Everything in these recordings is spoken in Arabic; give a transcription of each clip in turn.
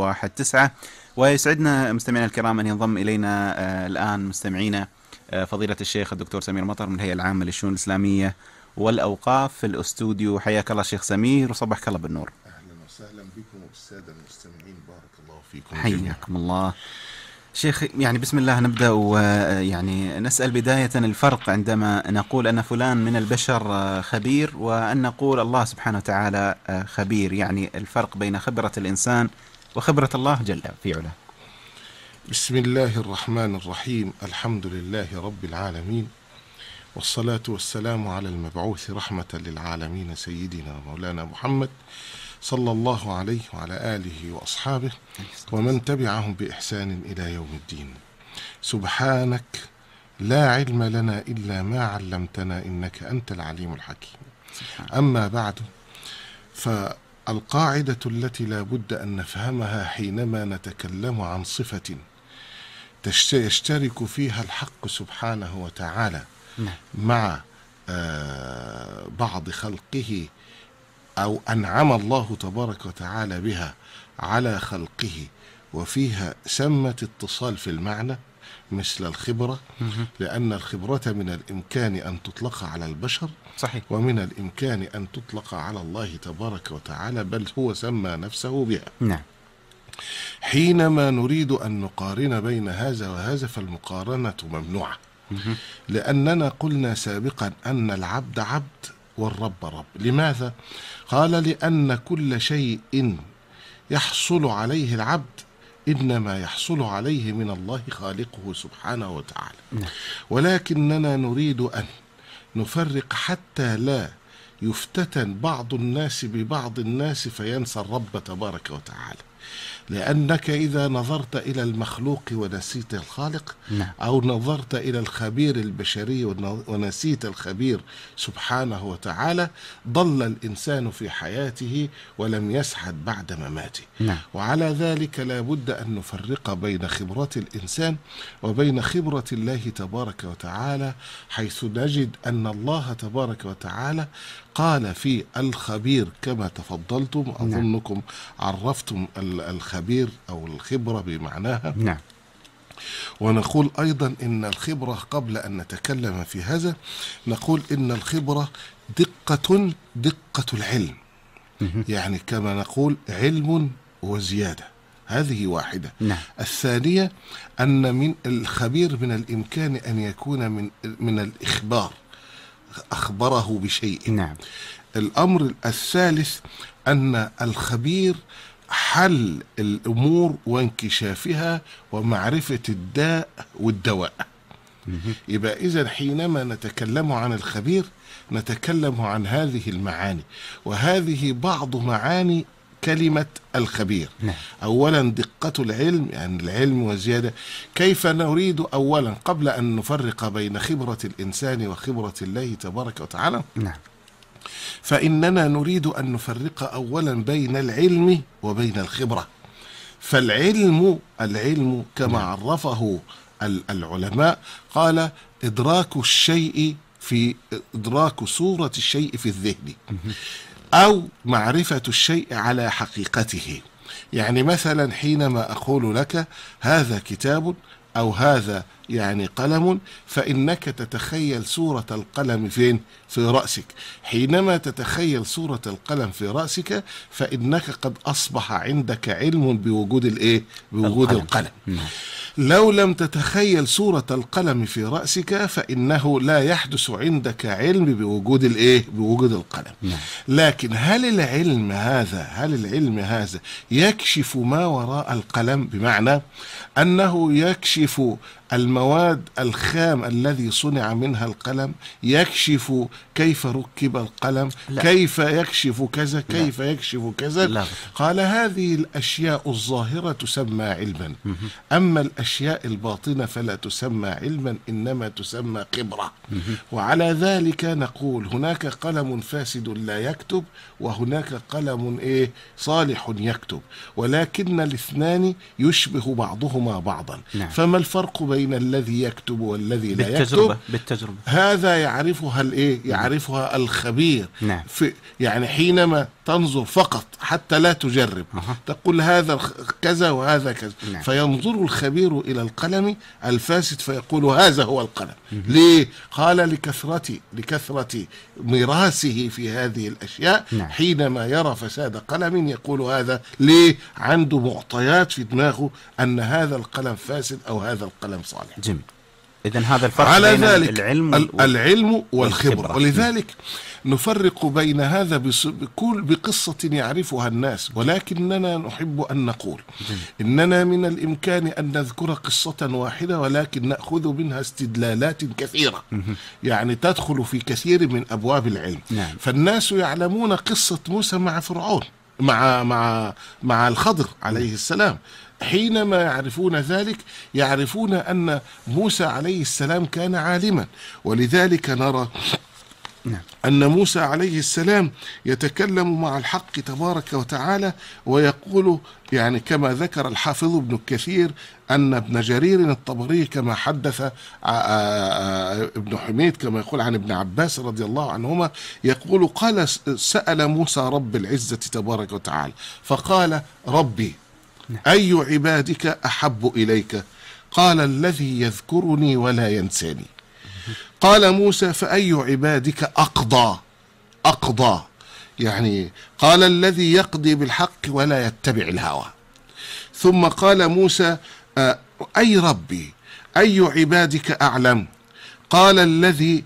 واحد تسعة ويسعدنا مستمعينا الكرام أن ينضم إلينا آه، الآن مستمعينا آه، فضيلة الشيخ الدكتور سمير مطر من الهيئة العامة للشؤون الإسلامية والأوقاف في الأستوديو حياك الله شيخ سمير وصبحك الله بالنور أهلا وسهلا بكم والسادة المستمعين بارك الله فيكم حياكم الله شيخ يعني بسم الله نبدا ويعني آه، نسال بدايه الفرق عندما نقول ان فلان من البشر خبير وان نقول الله سبحانه وتعالى خبير يعني الفرق بين خبره الانسان وخبرة الله جل في علاه بسم الله الرحمن الرحيم الحمد لله رب العالمين والصلاة والسلام على المبعوث رحمة للعالمين سيدنا مولانا محمد صلى الله عليه وعلى آله وأصحابه ومن تبعهم بإحسان إلى يوم الدين سبحانك لا علم لنا إلا ما علمتنا إنك أنت العليم الحكيم أما بعد ف القاعده التي لا بد ان نفهمها حينما نتكلم عن صفه يشترك فيها الحق سبحانه وتعالى نعم. مع آه، بعض خلقه او انعم الله تبارك وتعالى بها على خلقه وفيها سمه اتصال في المعنى مثل الخبرة لأن الخبرة من الإمكان أن تطلق على البشر صحيح. ومن الإمكان أن تطلق على الله تبارك وتعالى بل هو سمى نفسه بها نعم حينما نريد أن نقارن بين هذا وهذا فالمقارنة ممنوعة لأننا قلنا سابقا أن العبد عبد والرب رب لماذا؟ قال لأن كل شيء يحصل عليه العبد إنما يحصل عليه من الله خالقه سبحانه وتعالى نعم. ولكننا نريد أن نفرق حتى لا يفتتن بعض الناس ببعض الناس فينسى الرب تبارك وتعالى لأنك إذا نظرت إلى المخلوق ونسيت الخالق نعم. أو نظرت إلى الخبير البشري ونسيت الخبير سبحانه وتعالى ضل الإنسان في حياته ولم يسعد بعد مماته نعم. وعلى ذلك لا بد أن نفرق بين خبرة الإنسان وبين خبرة الله تبارك وتعالى حيث نجد أن الله تبارك وتعالى قال في الخبير كما تفضلتم نعم. أظنكم عرفتم الخبير الخبير أو الخبرة بمعناها نعم ونقول أيضا إن الخبرة قبل أن نتكلم في هذا نقول إن الخبرة دقة دقة العلم يعني كما نقول علم وزيادة هذه واحدة نعم. الثانية أن من الخبير من الإمكان أن يكون من, من الإخبار أخبره بشيء نعم. الأمر الثالث أن الخبير حل الامور وانكشافها ومعرفه الداء والدواء يبقى اذا حينما نتكلم عن الخبير نتكلم عن هذه المعاني وهذه بعض معاني كلمة الخبير نعم. أولا دقة العلم يعني العلم وزيادة كيف نريد أولا قبل أن نفرق بين خبرة الإنسان وخبرة الله تبارك وتعالى نعم. فإننا نريد أن نفرق أولا بين العلم وبين الخبرة فالعلم العلم كما نعم. عرفه العلماء قال إدراك الشيء في إدراك صورة الشيء في الذهن أو معرفة الشيء على حقيقته يعني مثلا حينما أقول لك هذا كتاب أو هذا يعني قلم فإنك تتخيل صورة القلم فين؟ في رأسك حينما تتخيل صورة القلم في رأسك فإنك قد أصبح عندك علم بوجود الإيه؟ بوجود القلم, القلم. لو لم تتخيل صورة القلم في رأسك فإنه لا يحدث عندك علم بوجود الإيه؟ بوجود القلم م. لكن هل العلم هذا هل العلم هذا يكشف ما وراء القلم بمعنى أنه يكشف المواد الخام الذي صنع منها القلم يكشف كيف ركب القلم لا. كيف يكشف كذا كيف لا. يكشف كذا لا. قال هذه الأشياء الظاهرة تسمى علما أما الأشياء الباطنة فلا تسمى علما إنما تسمى خبرة وعلى ذلك نقول هناك قلم فاسد لا يكتب وهناك قلم إيه صالح يكتب ولكن الاثنان يشبه بعضهما بعضا نعم. فما الفرق بين الذي يكتب والذي لا بالتجربة. يكتب بالتجربة هذا يعرفها الإيه يعرف يعرفها الخبير نعم. في يعني حينما تنظر فقط حتى لا تجرب أه. تقول هذا كذا وهذا كذا نعم. فينظر الخبير إلى القلم الفاسد فيقول نعم. هذا هو القلم مه. ليه؟ قال لكثرة لكثرة ميراثه في هذه الأشياء نعم. حينما يرى فساد قلم يقول هذا ليه؟ عنده معطيات في دماغه أن هذا القلم فاسد أو هذا القلم صالح جميل اذا هذا الفرق على بين ذلك العلم وال... العلم والخبره, والخبرة. ولذلك نفرق بين هذا بكل بقصه يعرفها الناس ولكننا نحب ان نقول اننا من الامكان ان نذكر قصه واحده ولكن ناخذ منها استدلالات كثيره يعني تدخل في كثير من ابواب العلم نعم. فالناس يعلمون قصه موسى مع فرعون مع مع مع الخضر عليه السلام حينما يعرفون ذلك يعرفون أن موسى عليه السلام كان عالما ولذلك نرى نعم. أن موسى عليه السلام يتكلم مع الحق تبارك وتعالى ويقول يعني كما ذكر الحافظ ابن كثير أن ابن جرير الطبري كما حدث آه، آه، ابن حميد كما يقول عن ابن عباس رضي الله عنهما يقول قال سأل موسى رب العزة تبارك وتعالى فقال ربي نعم. أي عبادك أحب إليك قال الذي يذكرني ولا ينساني قال موسى فأي عبادك أقضى أقضى يعني قال الذي يقضي بالحق ولا يتبع الهوى ثم قال موسى آه، أي ربي أي عبادك أعلم قال الذي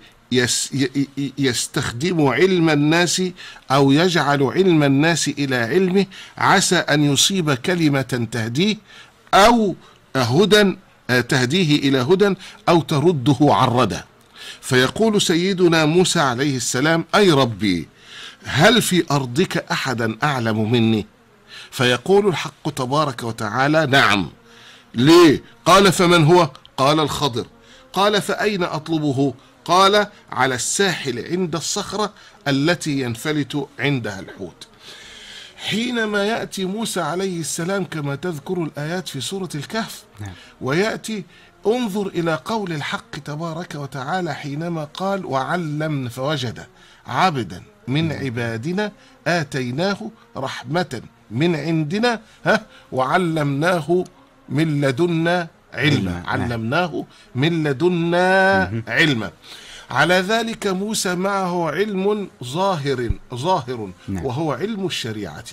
يستخدم علم الناس أو يجعل علم الناس إلى علمه عسى أن يصيب كلمة تهديه أو هدى آه، تهديه إلى هدى أو ترده عن ردى فيقول سيدنا موسى عليه السلام أي ربي هل في أرضك أحدا أعلم مني فيقول الحق تبارك وتعالى نعم ليه قال فمن هو قال الخضر قال فأين أطلبه قال على الساحل عند الصخرة التي ينفلت عندها الحوت حينما يأتي موسى عليه السلام كما تذكر الآيات في سورة الكهف نعم. ويأتي انظر إلى قول الحق تبارك وتعالى حينما قال وعلمنا فوجد عبدا من نعم. عبادنا آتيناه رحمة من عندنا ها وعلمناه من لدنا علما نعم. علمناه من لدنا علما على ذلك موسى معه علم ظاهر ظاهر نعم. وهو علم الشريعة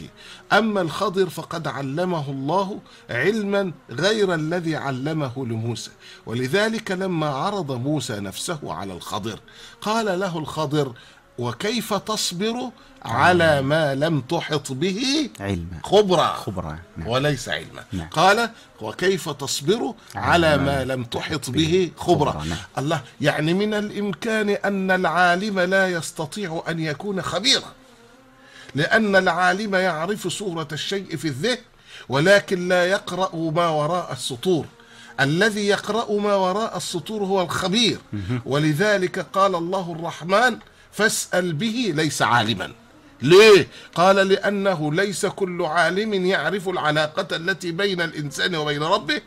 أما الخضر فقد علمه الله علما غير الذي علمه لموسى ولذلك لما عرض موسى نفسه على الخضر قال له الخضر وكيف تصبر على ما لم تحط به علما خبرا خبرا نعم. وليس علما نعم. قال وكيف تصبر على ما لم تحط به خبرا, خبرا. نعم. الله يعني من الامكان ان العالم لا يستطيع ان يكون خبيرا لان العالم يعرف صوره الشيء في الذهن ولكن لا يقرا ما وراء السطور الذي يقرا ما وراء السطور هو الخبير ولذلك قال الله الرحمن فاسأل به ليس عالما ليه؟ قال لأنه ليس كل عالم يعرف العلاقة التي بين الإنسان وبين ربه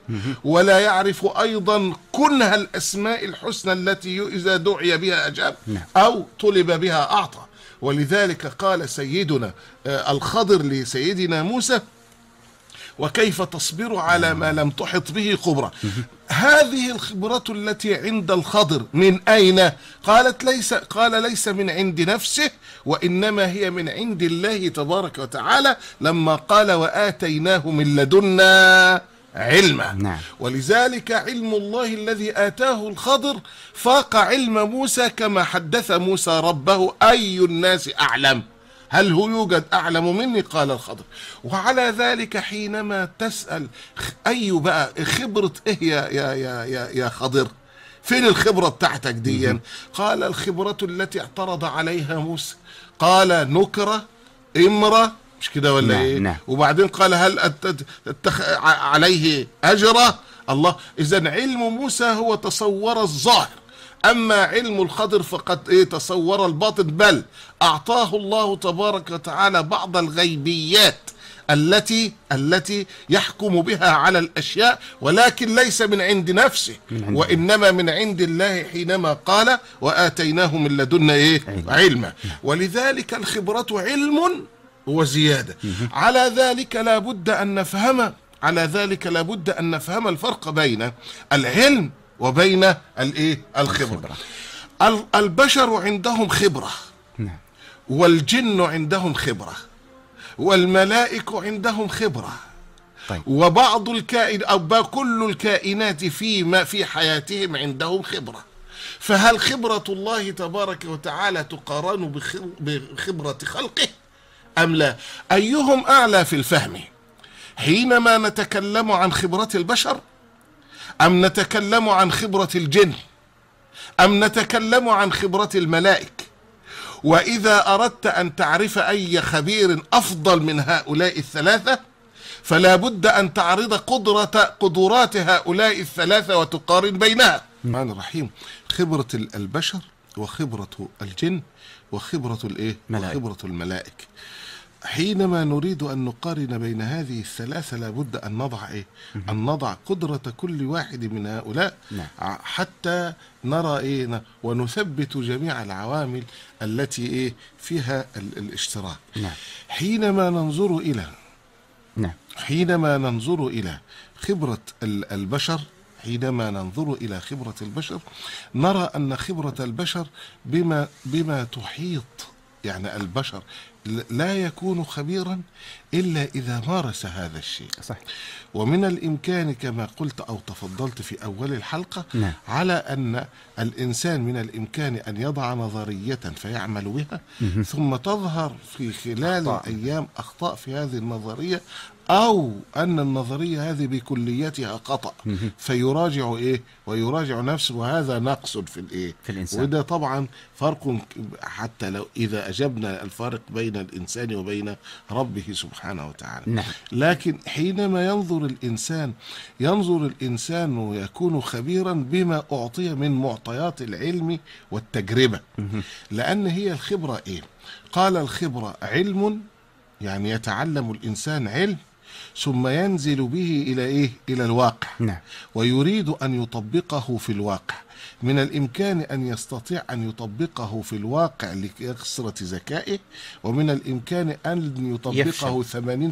ولا يعرف أيضا كنه الأسماء الحسنى التي إذا دعي بها أجاب نعم. أو طلب بها أعطى ولذلك قال سيدنا آه، الخضر لسيدنا موسى وكيف تصبر على ما لم تحط به خبرا هذه الخبرة التي عند الخضر من أين؟ قالت ليس قال ليس من عند نفسه وإنما هي من عند الله تبارك وتعالى لما قال وآتيناه من لدنا علما نعم. ولذلك علم الله الذي آتاه الخضر فاق علم موسى كما حدث موسى ربه أي الناس أعلم هل هو يوجد أعلم مني قال الخضر وعلى ذلك حينما تسأل أي بقى خبرة إيه يا, يا, يا, يا, يا خضر فين الخبرة بتاعتك دي قال الخبرة التي اعترض عليها موسى قال نكرة امرة مش كده ولا نعم ايه نعم. وبعدين قال هل أتخ... عليه أجرة الله إذا علم موسى هو تصور الظاهر أما علم الخضر فقد إيه تصور الباطن بل أعطاه الله تبارك وتعالى بعض الغيبيات التي التي يحكم بها على الاشياء ولكن ليس من عند نفسه من عند وانما من عند الله حينما قال واتيناه من لدنا ايه علما نعم. ولذلك الخبره علم وزياده على ذلك لابد ان نفهم على ذلك لابد ان نفهم الفرق بين العلم وبين الايه الخبرة. الخبرة البشر عندهم خبرة نعم. والجن عندهم خبرة والملائكة عندهم خبرة طيب. وبعض الكائن أو كل الكائنات فيما في حياتهم عندهم خبرة فهل خبرة الله تبارك وتعالى تقارن بخبرة خلقه أم لا أيهم أعلى في الفهم حينما نتكلم عن خبرة البشر أم نتكلم عن خبرة الجن أم نتكلم عن خبرة الملائك وإذا أردت أن تعرف أي خبير أفضل من هؤلاء الثلاثة فلا بد أن تعرض قدرة قدرات هؤلاء الثلاثة وتقارن بينها الرحمن الرحيم خبرة البشر وخبرة الجن وخبرة الإيه؟ ملائك. وخبرة الملائك حينما نريد أن نقارن بين هذه الثلاثة لابد أن نضع إيه؟ أن نضع قدرة كل واحد من هؤلاء نعم. حتى نرى إيه ونثبت جميع العوامل التي إيه فيها الاشتراك نعم. حينما ننظر إلى نعم. حينما ننظر إلى خبرة البشر حينما ننظر إلى خبرة البشر نرى أن خبرة البشر بما بما تحيط يعني البشر لا يكون خبيرا إلا إذا مارس هذا الشيء صح. ومن الإمكان كما قلت أو تفضلت في أول الحلقة نعم. على أن الإنسان من الإمكان أن يضع نظرية فيعمل بها ثم تظهر في خلال أخطأ. الأيام أخطاء في هذه النظرية أو أن النظرية هذه بكليتها خطأ فيراجع إيه ويراجع نفسه وهذا نقص في الإيه في الإنسان وده طبعا فرق حتى لو إذا أجبنا الفارق بين الإنسان وبين ربه سبحانه وتعالى نعم. لكن حينما ينظر الإنسان ينظر الإنسان ويكون خبيرا بما أعطي من معطيات العلم والتجربة لأن هي الخبرة إيه قال الخبرة علم يعني يتعلم الإنسان علم ثم ينزل به إلى إيه؟ إلى الواقع نعم. ويريد أن يطبقه في الواقع من الإمكان أن يستطيع أن يطبقه في الواقع لكثرة ذكائه ومن الإمكان أن يطبقه يفشل.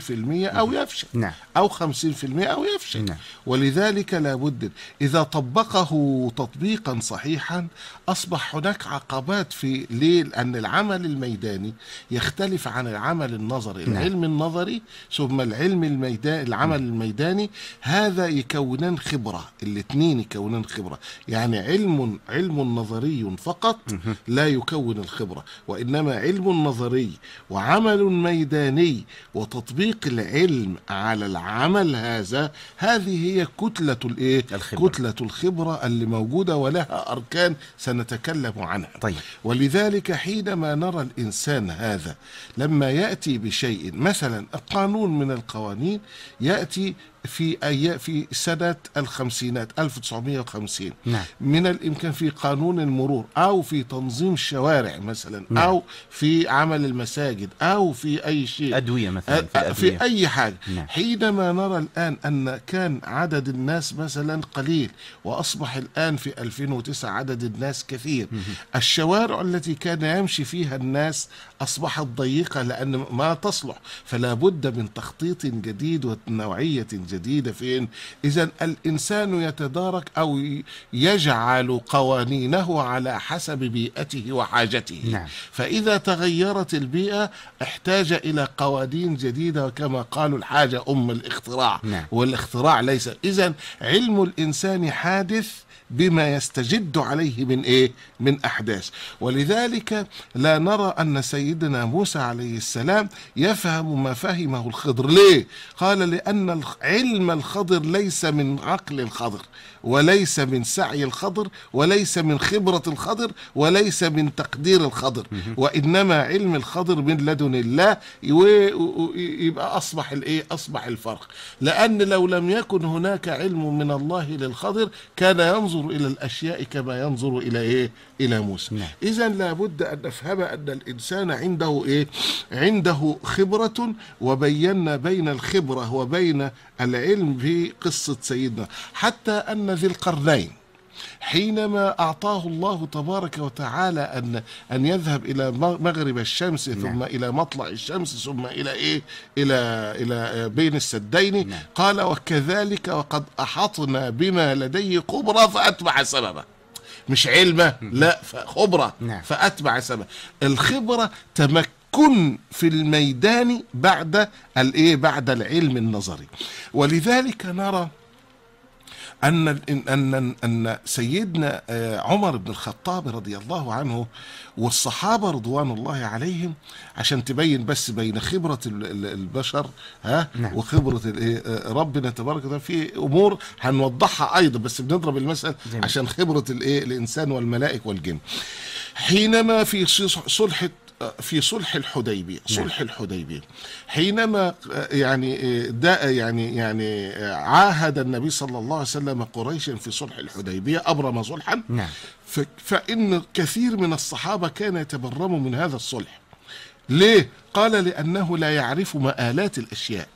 80% أو يفشل نعم. أو 50% أو يفشل نعم. ولذلك لابد إذا طبقه تطبيقا صحيحا أصبح هناك عقبات في ليه لأن العمل الميداني يختلف عن العمل النظري نعم. العلم النظري ثم العلم الميداني العمل نعم. الميداني هذا يكونان خبرة الاثنين يكونان خبرة يعني علم علم علم نظري فقط لا يكون الخبرة وإنما علم نظري وعمل ميداني وتطبيق العلم على العمل هذا هذه هي كتلة الإيه؟ الخبرة. كتلة الخبرة اللي موجودة ولها أركان سنتكلم عنها طيب. ولذلك حينما نرى الإنسان هذا لما يأتي بشيء مثلا قانون من القوانين يأتي في أي في سنة الخمسينات 1950 نعم. من الإمكان في قانون المرور أو في تنظيم الشوارع مثلا نعم. أو في عمل المساجد أو في أي شيء أدوية مثلا في, الأدوية. في أي حاجة نعم. حينما نرى الآن أن كان عدد الناس مثلا قليل وأصبح الآن في 2009 عدد الناس كثير مه. الشوارع التي كان يمشي فيها الناس أصبحت ضيقة لأن ما تصلح فلا بد من تخطيط جديد ونوعية جديدة الجديدة فين إذا الإنسان يتدارك أو يجعل قوانينه على حسب بيئته وحاجته نعم. فإذا تغيرت البيئة احتاج إلى قوانين جديدة كما قالوا الحاجة أم الاختراع نعم. والاختراع ليس إذا علم الإنسان حادث بما يستجد عليه من ايه من احداث ولذلك لا نرى ان سيدنا موسى عليه السلام يفهم ما فهمه الخضر ليه قال لان علم الخضر ليس من عقل الخضر وليس من سعي الخضر وليس من خبرة الخضر وليس من تقدير الخضر وإنما علم الخضر من لدن الله يبقى أصبح الإيه أصبح الفرق لأن لو لم يكن هناك علم من الله للخضر كان ينظر إلى الأشياء كما ينظر إلى إيه إلى موسى نعم. إذا لابد أن نفهم أن الإنسان عنده إيه عنده خبرة وبينا بين الخبرة وبين العلم في قصة سيدنا حتى أن ذي القرنين حينما أعطاه الله تبارك وتعالى أن أن يذهب إلى مغرب الشمس نعم. ثم إلى مطلع الشمس ثم إلى إيه إلى إلى بين السدين نعم. قال وكذلك وقد أحطنا بما لديه قبرة فأتبع سببا مش علمه لا خبرة نعم. فأتبع سببا الخبرة تمكن كن في الميدان بعد الايه بعد العلم النظري ولذلك نرى أن أن أن سيدنا آه، عمر بن الخطاب رضي الله عنه والصحابة رضوان الله عليهم عشان تبين بس بين خبرة البشر ها نعم. وخبرة إيه، آه، ربنا تبارك وتعالى في أمور هنوضحها أيضا بس بنضرب المسألة عشان خبرة الإيه الإنسان والملائك والجن حينما في صلح في صلح الحديبيه نعم. صلح الحديبيه حينما يعني داء يعني يعني عاهد النبي صلى الله عليه وسلم قريشا في صلح الحديبيه ابرم صلحا نعم. فان كثير من الصحابه كان يتبرموا من هذا الصلح ليه قال لانه لا يعرف مآلات الاشياء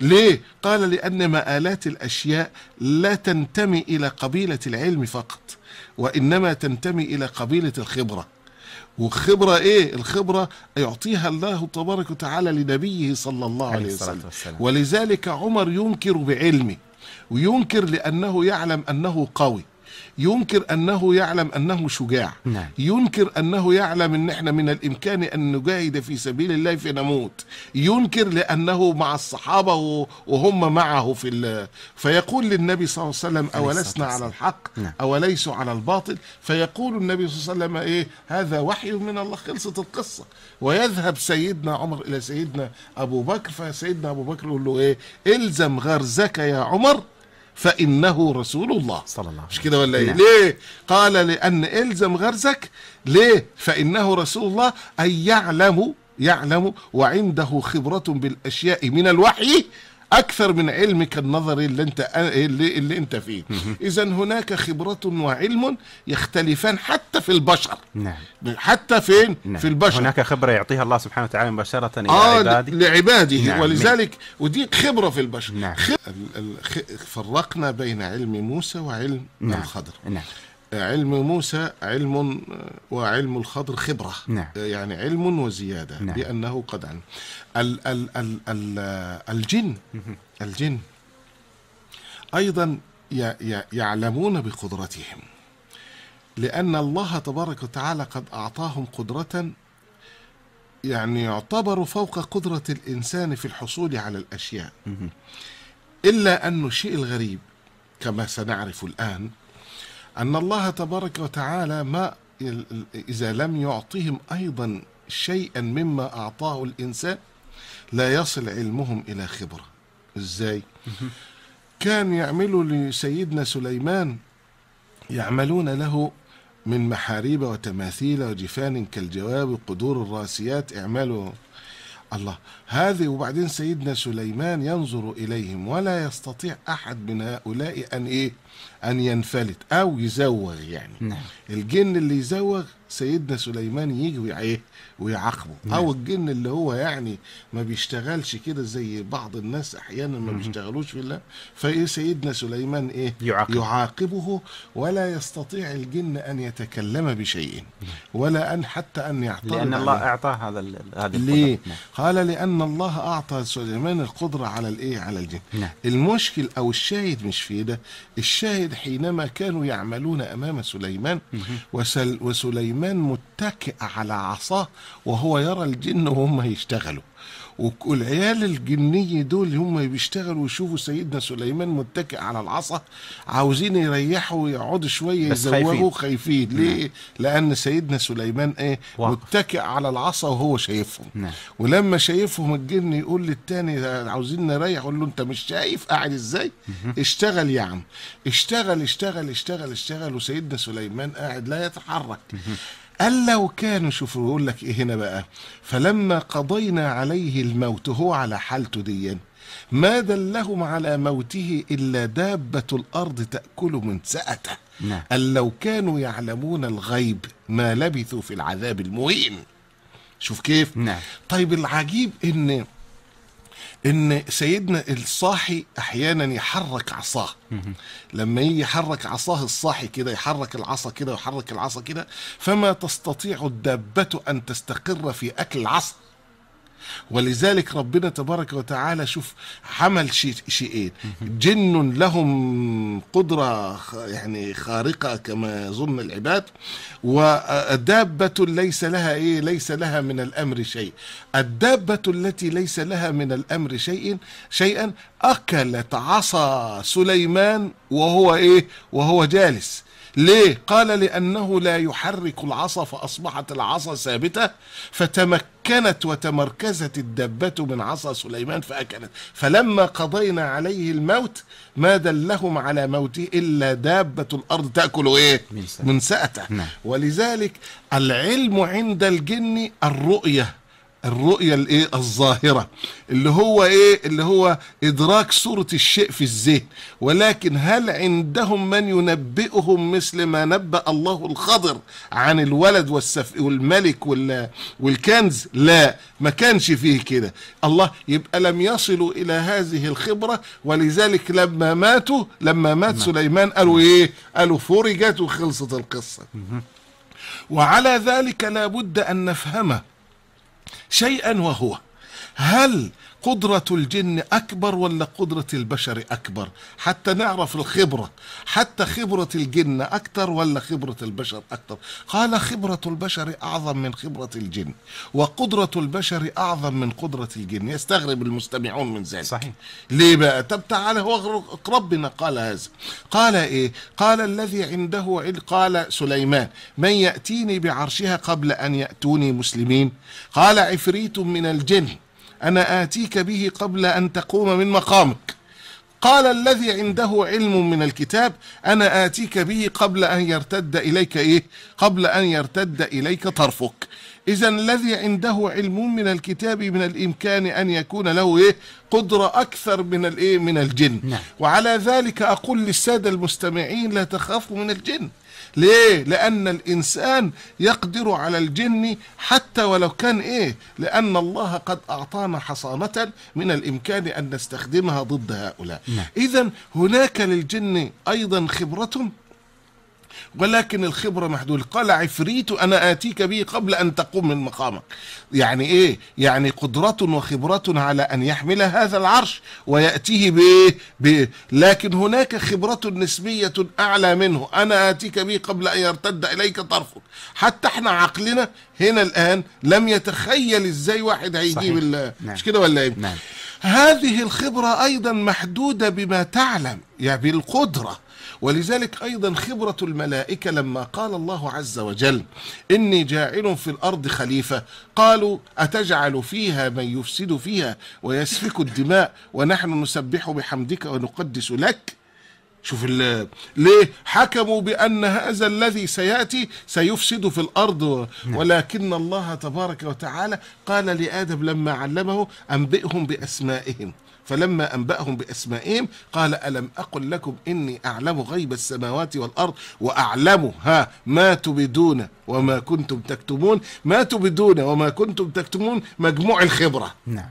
ليه؟ قال لأن مآلات الأشياء لا تنتمي إلى قبيلة العلم فقط وإنما تنتمي إلى قبيلة الخبرة والخبرة إيه الخبرة يعطيها الله تبارك وتعالى لنبيه صلى الله عليه وسلم ولذلك عمر ينكر بعلمه وينكر لأنه يعلم أنه قوي ينكر أنه يعلم أنه شجاع نعم. ينكر أنه يعلم أن إحنا من الإمكان أن نجاهد في سبيل الله فنموت ينكر لأنه مع الصحابة وهم معه في فيقول للنبي صلى الله عليه وسلم أولسنا على الحق نعم. أوليس على الباطل فيقول النبي صلى الله عليه وسلم إيه هذا وحي من الله خلصت القصة ويذهب سيدنا عمر إلى سيدنا أبو بكر فسيدنا أبو بكر يقول له إيه الزم غرزك يا عمر فإنه رسول الله صلى الله عليه مش كده ولا إيه نعم. ليه قال لأن إلزم غرزك ليه فإنه رسول الله أي يعلم يعلم وعنده خبرة بالأشياء من الوحي اكثر من علمك النظري اللي انت اللي, اللي انت فيه اذا هناك خبره وعلم يختلفان حتى في البشر نعم. حتى فين نعم. في البشر هناك خبره يعطيها الله سبحانه وتعالى مباشره الى آه عباده لعباده نعم. ولذلك ودي خبره في البشر نعم. خ... فرقنا بين علم موسى وعلم نعم. الخضر نعم. علم موسى علم آه، وعلم الخضر خبرة نعم. آه، يعني علم وزيادة نعم. بأنه قد علم ال ال ال ال آه، الجن الجن أيضا يعلمون بقدرتهم لأن الله تبارك وتعالى قد أعطاهم قدرة يعني يعتبر فوق قدرة الإنسان في الحصول على الأشياء إلا أن الشيء الغريب كما سنعرف الآن أن الله تبارك وتعالى ما إذا لم يعطهم أيضا شيئا مما أعطاه الإنسان لا يصل علمهم إلى خبرة إزاي؟ كان يعملوا لسيدنا سليمان يعملون له من محاريب وتماثيل وجفان كالجواب وقدور الراسيات اعملوا الله هذه وبعدين سيدنا سليمان ينظر إليهم ولا يستطيع أحد من هؤلاء أن إيه أن ينفلت أو يزوغ يعني نعم. الجن اللي يزوغ سيدنا سليمان يجي ويعيه ويعاقبه نعم. او الجن اللي هو يعني ما بيشتغلش كده زي بعض الناس احيانا ما بيشتغلوش في الله فايه سيدنا سليمان ايه يعاقب. يعاقبه ولا يستطيع الجن ان يتكلم بشيء ولا ان حتى ان يعترض لان الله عليه. اعطاه هذا هذه ليه نعم. قال لان الله اعطى سليمان القدره على الايه على الجن نعم. المشكل او الشاهد مش في ده الشاهد حينما كانوا يعملون امام سليمان وسل وسليمان سليمان متكئ على عصاه وهو يرى الجن وهم يشتغلوا والعيال الجنية دول هم بيشتغلوا ويشوفوا سيدنا سليمان متكئ على العصا عاوزين يريحوا ويقعدوا شوية يزوغوا خايفين. خايفين ليه؟ نعم. لأن سيدنا سليمان إيه؟ واقف. متكئ على العصا وهو شايفهم نعم. ولما شايفهم الجن يقول للتاني عاوزين نريح يقول له أنت مش شايف قاعد إزاي؟ اشتغل يا عم اشتغل اشتغل اشتغل اشتغل وسيدنا سليمان قاعد لا يتحرك قال لو كانوا شوفوا يقول لك ايه هنا بقى فلما قضينا عليه الموت هو على حالته دي ما دلهم على موته الا دابه الارض تاكل من سأته نعم. قال لو كانوا يعلمون الغيب ما لبثوا في العذاب المهين شوف كيف نعم. طيب العجيب ان ان سيدنا الصاحي احيانا يحرك عصاه لما يجي يحرك عصاه الصاحي كده يحرك العصا كده ويحرك العصا كده فما تستطيع الدابه ان تستقر في اكل العصا ولذلك ربنا تبارك وتعالى شوف حمل شيئين جن لهم قدرة يعني خارقة كما يظن العباد ودابة ليس لها إيه ليس لها من الأمر شيء الدابة التي ليس لها من الأمر شيء شيئا أكلت عصا سليمان وهو إيه وهو جالس ليه قال لأنه لا يحرك العصا فأصبحت العصا ثابتة فتمكنت وتمركزت الدبة من عصا سليمان فأكلت فلما قضينا عليه الموت ما دلهم على موته إلا دابة الأرض تأكل إيه من سأته نعم. ولذلك العلم عند الجن الرؤية الرؤية الايه الظاهرة اللي هو ايه اللي هو ادراك صورة الشيء في الذهن ولكن هل عندهم من ينبئهم مثل ما نبأ الله الخضر عن الولد والسف والملك وال... والكنز لا ما كانش فيه كده الله يبقى لم يصلوا الى هذه الخبرة ولذلك لما ماتوا لما مات سليمان قالوا ايه قالوا فرجت وخلصت القصة وعلى ذلك لابد ان نفهمه شيئا وهو هل قدرة الجن أكبر ولا قدرة البشر أكبر حتى نعرف الخبرة حتى خبرة الجن أكثر ولا خبرة البشر أكثر قال خبرة البشر أعظم من خبرة الجن وقدرة البشر أعظم من قدرة الجن يستغرب المستمعون من ذلك صحيح ليه بقى طب تعالى هو ربنا قال هذا قال إيه قال الذي عنده علم قال سليمان من يأتيني بعرشها قبل أن يأتوني مسلمين قال عفريت من الجن انا اتيك به قبل ان تقوم من مقامك قال الذي عنده علم من الكتاب انا اتيك به قبل ان يرتد اليك ايه قبل ان يرتد اليك طرفك اذا الذي عنده علم من الكتاب من الامكان ان يكون له ايه قدره اكثر من الايه من الجن نعم. وعلى ذلك اقول للساده المستمعين لا تخافوا من الجن ليه لأن الإنسان يقدر على الجن حتى ولو كان إيه لأن الله قد أعطانا حصانة من الإمكان أن نستخدمها ضد هؤلاء نعم. إذا هناك للجن أيضا خبرة ولكن الخبرة محدودة قال عفريت أنا آتيك به قبل أن تقوم من مقامك يعني إيه يعني قدرة وخبرة على أن يحمل هذا العرش ويأتيه بإيه, لكن هناك خبرة نسبية أعلى منه أنا آتيك به قبل أن يرتد إليك طرفك حتى احنا عقلنا هنا الآن لم يتخيل إزاي واحد هيجيب نعم. مش كده ولا إيه نعم. هذه الخبرة أيضا محدودة بما تعلم يعني بالقدرة ولذلك أيضا خبرة الملائكة لما قال الله عز وجل إني جاعل في الأرض خليفة قالوا أتجعل فيها من يفسد فيها ويسفك الدماء ونحن نسبح بحمدك ونقدس لك شوف ليه حكموا بأن هذا الذي سيأتي سيفسد في الأرض نعم. ولكن الله تبارك وتعالى قال لآدم لما علمه أنبئهم بأسمائهم فلما أنبأهم بأسمائهم قال ألم أقل لكم إني أعلم غيب السماوات والأرض وأعلم ها ما تبدون وما كنتم تكتمون ما تبدون وما كنتم تكتمون مجموع الخبرة نعم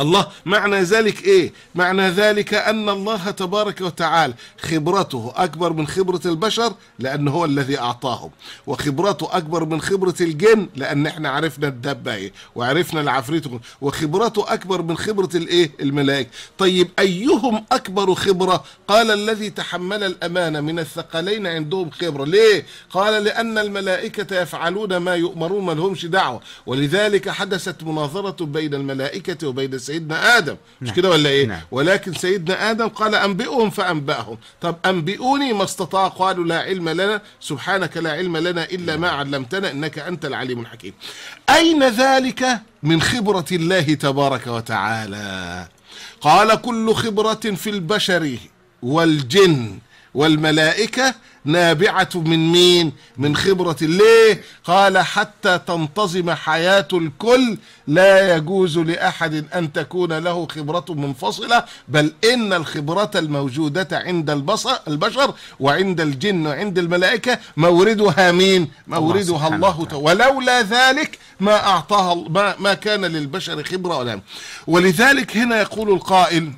الله معنى ذلك ايه معنى ذلك ان الله تبارك وتعالى خبرته اكبر من خبرة البشر لان هو الذي اعطاهم وخبرته اكبر من خبرة الجن لان احنا عرفنا الدبة ايه وعرفنا العفريت وخبرته اكبر من خبرة الايه الملائكة طيب ايهم اكبر خبرة قال الذي تحمل الامانة من الثقلين عندهم خبرة ليه قال لان الملائكة يفعلون ما يؤمرون ما لهمش دعوة ولذلك حدثت مناظرة بين الملائكة وبين سيدنا آدم مش نعم. كده ولا إيه نعم. ولكن سيدنا آدم قال أنبئهم فأنبأهم طب أنبئوني ما استطاع قالوا لا علم لنا سبحانك لا علم لنا إلا ما علمتنا إنك أنت العليم الحكيم أين ذلك من خبرة الله تبارك وتعالى قال كل خبرة في البشر والجن والملائكة نابعة من مين من خبرة ليه قال حتى تنتظم حياة الكل لا يجوز لأحد أن تكون له خبرة منفصلة بل إن الخبرة الموجودة عند البصر البشر وعند الجن وعند الملائكة موردها مين موردها الله, الله ولولا ذلك ما أعطاها ما كان للبشر خبرة ولا ولذلك هنا يقول القائل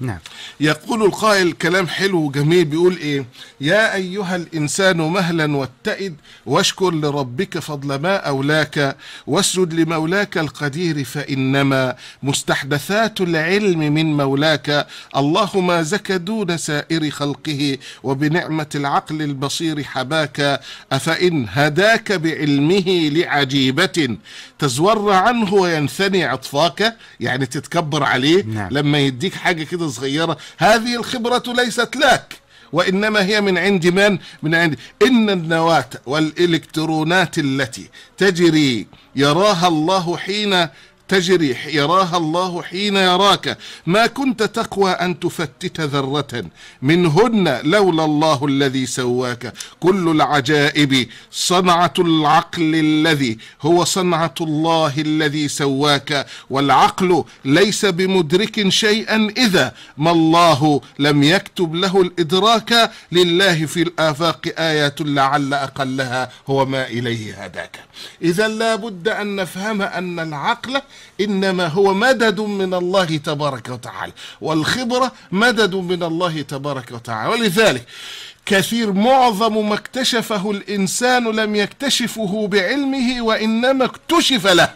نعم يقول القائل كلام حلو وجميل بيقول ايه يا ايها الانسان مهلا واتئد واشكر لربك فضل ما اولاك واسجد لمولاك القدير فانما مستحدثات العلم من مولاك الله ما زكى دون سائر خلقه وبنعمه العقل البصير حباك افان هداك بعلمه لعجيبه تزور عنه وينثني عطفاك يعني تتكبر عليه نعم. لما يديك حاجه كده صغيرة هذه الخبرة ليست لك وإنما هي من عند من؟ من عند إن النواة والإلكترونات التي تجري يراها الله حين تجري يراها الله حين يراك ما كنت تقوى أن تفتت ذرة منهن لولا الله الذي سواك كل العجائب صنعة العقل الذي هو صنعة الله الذي سواك والعقل ليس بمدرك شيئا إذا ما الله لم يكتب له الإدراك لله في الآفاق آيات لعل أقلها هو ما إليه هداك إذا لا بد أن نفهم أن العقل انما هو مدد من الله تبارك وتعالى والخبره مدد من الله تبارك وتعالى ولذلك كثير معظم ما اكتشفه الانسان لم يكتشفه بعلمه وانما اكتشف له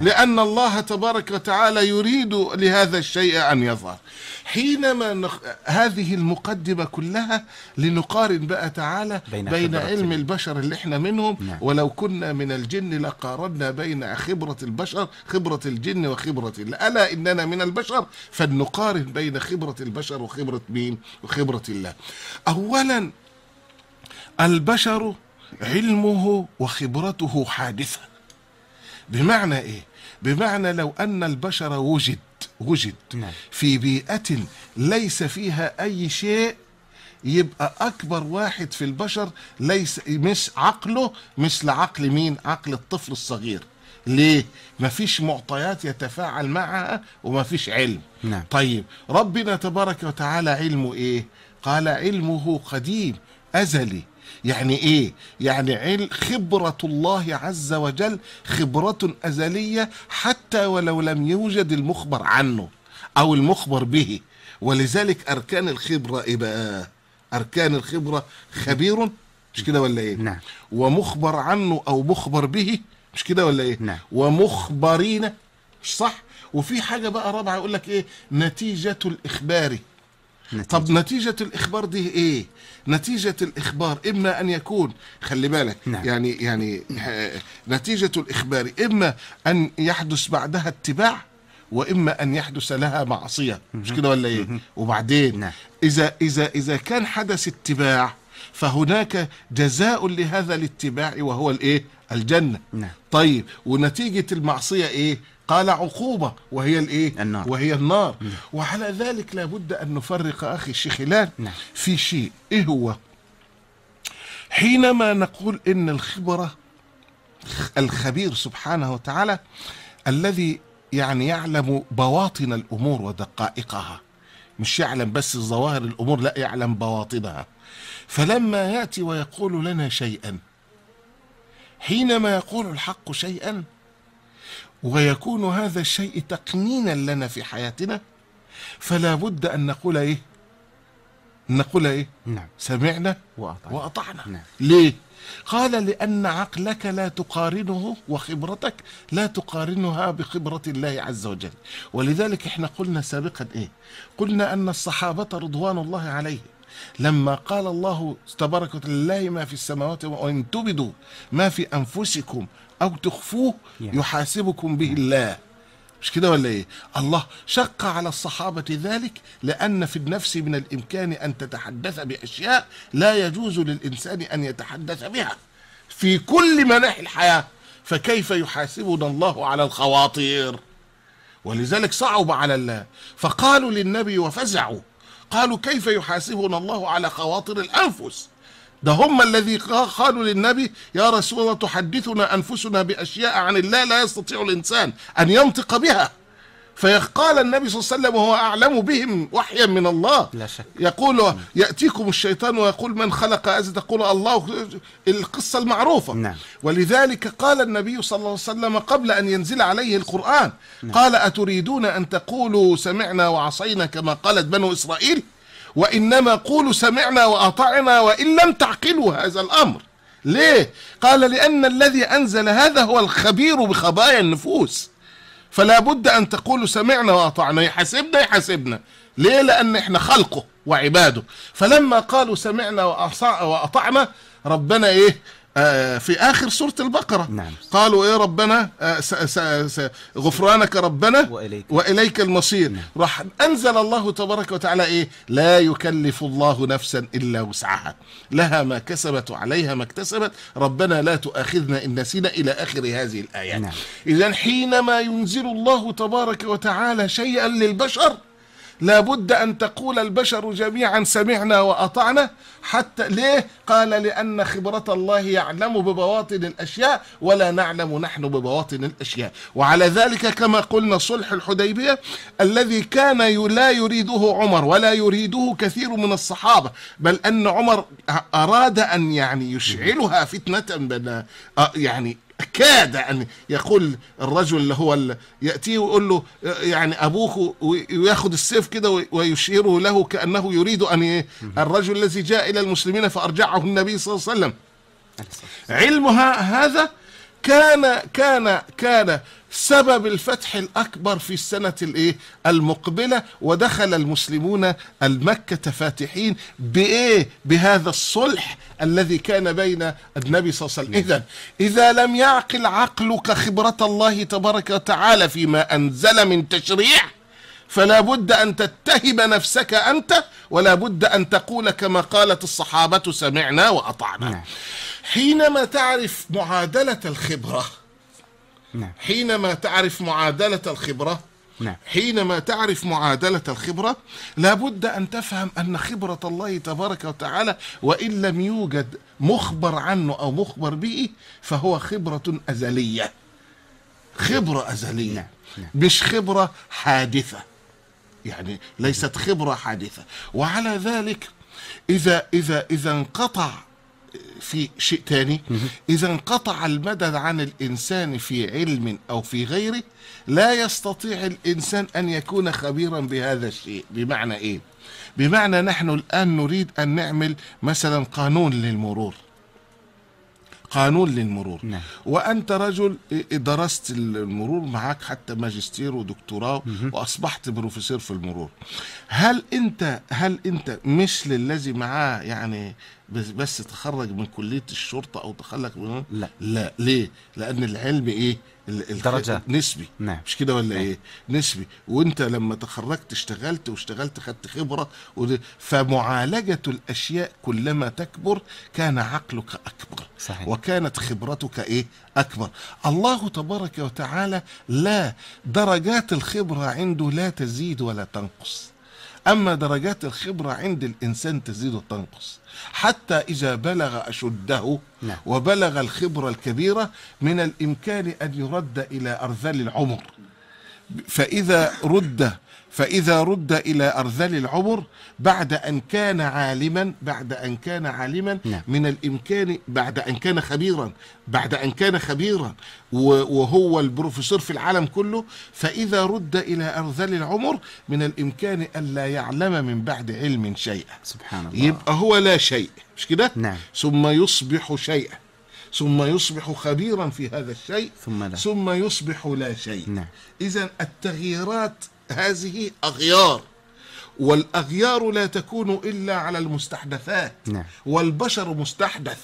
لأن الله تبارك وتعالى يريد لهذا الشيء أن يظهر حينما نخ... هذه المقدمة كلها لنقارن بقى تعالى بين, بين علم البشر اللي احنا منهم نعم. ولو كنا من الجن لقارنا بين خبرة البشر خبرة الجن وخبرة ألا إننا من البشر فلنقارن بين خبرة البشر وخبرة مين وخبرة الله أولا البشر علمه وخبرته حادثة بمعنى إيه؟ بمعنى لو أن البشر وجد وجد نعم. في بيئة ليس فيها أي شيء يبقى أكبر واحد في البشر ليس مش عقله مثل عقل مين؟ عقل الطفل الصغير ليه؟ مفيش معطيات يتفاعل معها ومفيش علم نعم. طيب ربنا تبارك وتعالى علمه إيه؟ قال علمه قديم أزلي يعني ايه يعني خبرة الله عز وجل خبرة أزلية حتى ولو لم يوجد المخبر عنه أو المخبر به ولذلك أركان الخبرة إيه بقى أركان الخبرة خبير مش كده ولا ايه نعم. ومخبر عنه أو مخبر به مش كده ولا ايه نعم. ومخبرين مش صح وفي حاجة بقى رابعة يقول لك ايه نتيجة الإخبار نتيجة. طب نتيجة الإخبار دي إيه؟ نتيجة الإخبار إما أن يكون خلي بالك نعم. يعني يعني آه، نتيجة الإخبار إما أن يحدث بعدها اتباع واما ان يحدث لها معصيه مش كده ولا ايه وبعدين نعم. اذا اذا اذا كان حدث اتباع فهناك جزاء لهذا الاتباع وهو الايه الجنه نعم. طيب ونتيجه المعصيه ايه قال عقوبة وهي الإيه؟ النار. وهي النار م. وعلى ذلك لابد أن نفرق أخي الشيخ هلال نعم. في شيء إيه هو حينما نقول إن الخبرة الخبير سبحانه وتعالى الذي يعني يعلم بواطن الأمور ودقائقها مش يعلم بس ظواهر الأمور لا يعلم بواطنها فلما يأتي ويقول لنا شيئا حينما يقول الحق شيئا ويكون هذا الشيء تقنينا لنا في حياتنا فلا بد أن نقول إيه نقول إيه نعم. سمعنا وأطعنا, وأطعنا. نعم. ليه قال لأن عقلك لا تقارنه وخبرتك لا تقارنها بخبرة الله عز وجل ولذلك احنا قلنا سابقا إيه قلنا أن الصحابة رضوان الله عليهم لما قال الله تبارك وتعالى لله ما في السماوات وان تبدوا ما في انفسكم او تخفوه يحاسبكم به الله مش كده ولا ايه الله شق على الصحابه ذلك لان في النفس من الامكان ان تتحدث باشياء لا يجوز للانسان ان يتحدث بها في كل مناحي الحياه فكيف يحاسبنا الله على الخواطر ولذلك صعب على الله فقالوا للنبي وفزعوا قالوا كيف يحاسبنا الله على خواطر الأنفس ده هم الذي قالوا للنبي يا رسول الله تحدثنا أنفسنا بأشياء عن الله لا يستطيع الإنسان أن ينطق بها فيقال النبي صلى الله عليه وسلم وهو أعلم بهم وحيا من الله لا شك. يقول يأتيكم الشيطان ويقول من خلق هذا تقول الله القصة المعروفة نعم. ولذلك قال النبي صلى الله عليه وسلم قبل أن ينزل عليه القرآن نعم. قال أتريدون أن تقولوا سمعنا وعصينا كما قالت بنو إسرائيل وإنما قولوا سمعنا وأطعنا وإن لم تعقلوا هذا الأمر ليه؟ قال لأن الذي أنزل هذا هو الخبير بخبايا النفوس فلا بد أن تقولوا سمعنا وأطعنا يحاسبنا يحاسبنا ليه لأن إحنا خلقه وعباده فلما قالوا سمعنا وأطعنا ربنا إيه آه، في آخر سورة البقرة نعم. قالوا إيه ربنا آه، س س س غفرانك ربنا وإليك, وإليك المصير نعم. راح أنزل الله تبارك وتعالى إيه لا يكلف الله نفسا إلا وسعها لها ما كسبت وعليها ما اكتسبت ربنا لا تؤاخذنا إن نسينا إلى آخر هذه الآيات نعم. إذا حينما ينزل الله تبارك وتعالى شيئا للبشر لابد أن تقول البشر جميعا سمعنا وأطعنا حتى ليه قال لأن خبرة الله يعلم ببواطن الأشياء ولا نعلم نحن ببواطن الأشياء وعلى ذلك كما قلنا صلح الحديبية الذي كان لا يريده عمر ولا يريده كثير من الصحابة بل أن عمر أراد أن يعني يشعلها فتنة بين يعني كاد أن يقول الرجل اللي هو يأتيه ويقول له يعني أبوك وياخذ السيف كده ويشيره له كأنه يريد أن الرجل الذي جاء إلى المسلمين فأرجعه النبي صلى الله عليه وسلم علمها هذا كان كان كان سبب الفتح الأكبر في السنة الإيه؟ المقبلة ودخل المسلمون المكة فاتحين بإيه؟ بهذا الصلح الذي كان بين النبي صلى الله عليه وسلم إذا إذا لم يعقل عقلك خبرة الله تبارك وتعالى فيما أنزل من تشريع فلا بد أن تتهم نفسك أنت ولا بد أن تقول كما قالت الصحابة سمعنا وأطعنا نعم. حينما تعرف معادلة الخبرة نعم. حينما تعرف معادلة الخبرة نعم. حينما تعرف معادلة الخبرة لابد أن تفهم أن خبرة الله تبارك وتعالى وإن لم يوجد مخبر عنه أو مخبر به فهو خبرة أزلية خبرة أزلية نعم. نعم. مش خبرة حادثة يعني ليست خبرة حادثة وعلى ذلك إذا إذا إذا انقطع في شيء تاني إذا انقطع المدد عن الإنسان في علم أو في غيره لا يستطيع الإنسان أن يكون خبيرا بهذا الشيء بمعنى إيه؟ بمعنى نحن الآن نريد أن نعمل مثلا قانون للمرور قانون للمرور نعم. وأنت رجل إيه، درست المرور معك حتى ماجستير ودكتوراه وأصبحت بروفيسور في المرور هل أنت هل أنت مش للذي معاه يعني بس, بس تخرج من كليه الشرطه او تخلق من لا لا ليه؟ لان العلم ايه؟ الدرجه نسبي نعم. مش كده ولا نعم. ايه؟ نسبي وانت لما تخرجت اشتغلت واشتغلت خدت خبره فمعالجه الاشياء كلما تكبر كان عقلك اكبر صحيح. وكانت خبرتك ايه؟ اكبر. الله تبارك وتعالى لا درجات الخبره عنده لا تزيد ولا تنقص. اما درجات الخبره عند الانسان تزيد وتنقص. حتى إذا بلغ أشده نعم. وبلغ الخبرة الكبيرة من الإمكان أن يرد إلى أرذل العمر فإذا رد فإذا رد إلى أرذل العمر بعد أن كان عالما بعد أن كان عالما نعم. من الإمكان بعد أن كان خبيرا بعد أن كان خبيرا وهو البروفيسور في العالم كله فإذا رد إلى أرذل العمر من الإمكان ألا يعلم من بعد علم شيئا سبحان الله يبقى هو لا شيء مش كده نعم. ثم يصبح شيئا ثم يصبح خبيرا في هذا الشيء ثم, لا. ثم يصبح لا شيء نعم. إذا التغييرات هذه أغيار والأغيار لا تكون إلا على المستحدثات نعم. والبشر مستحدث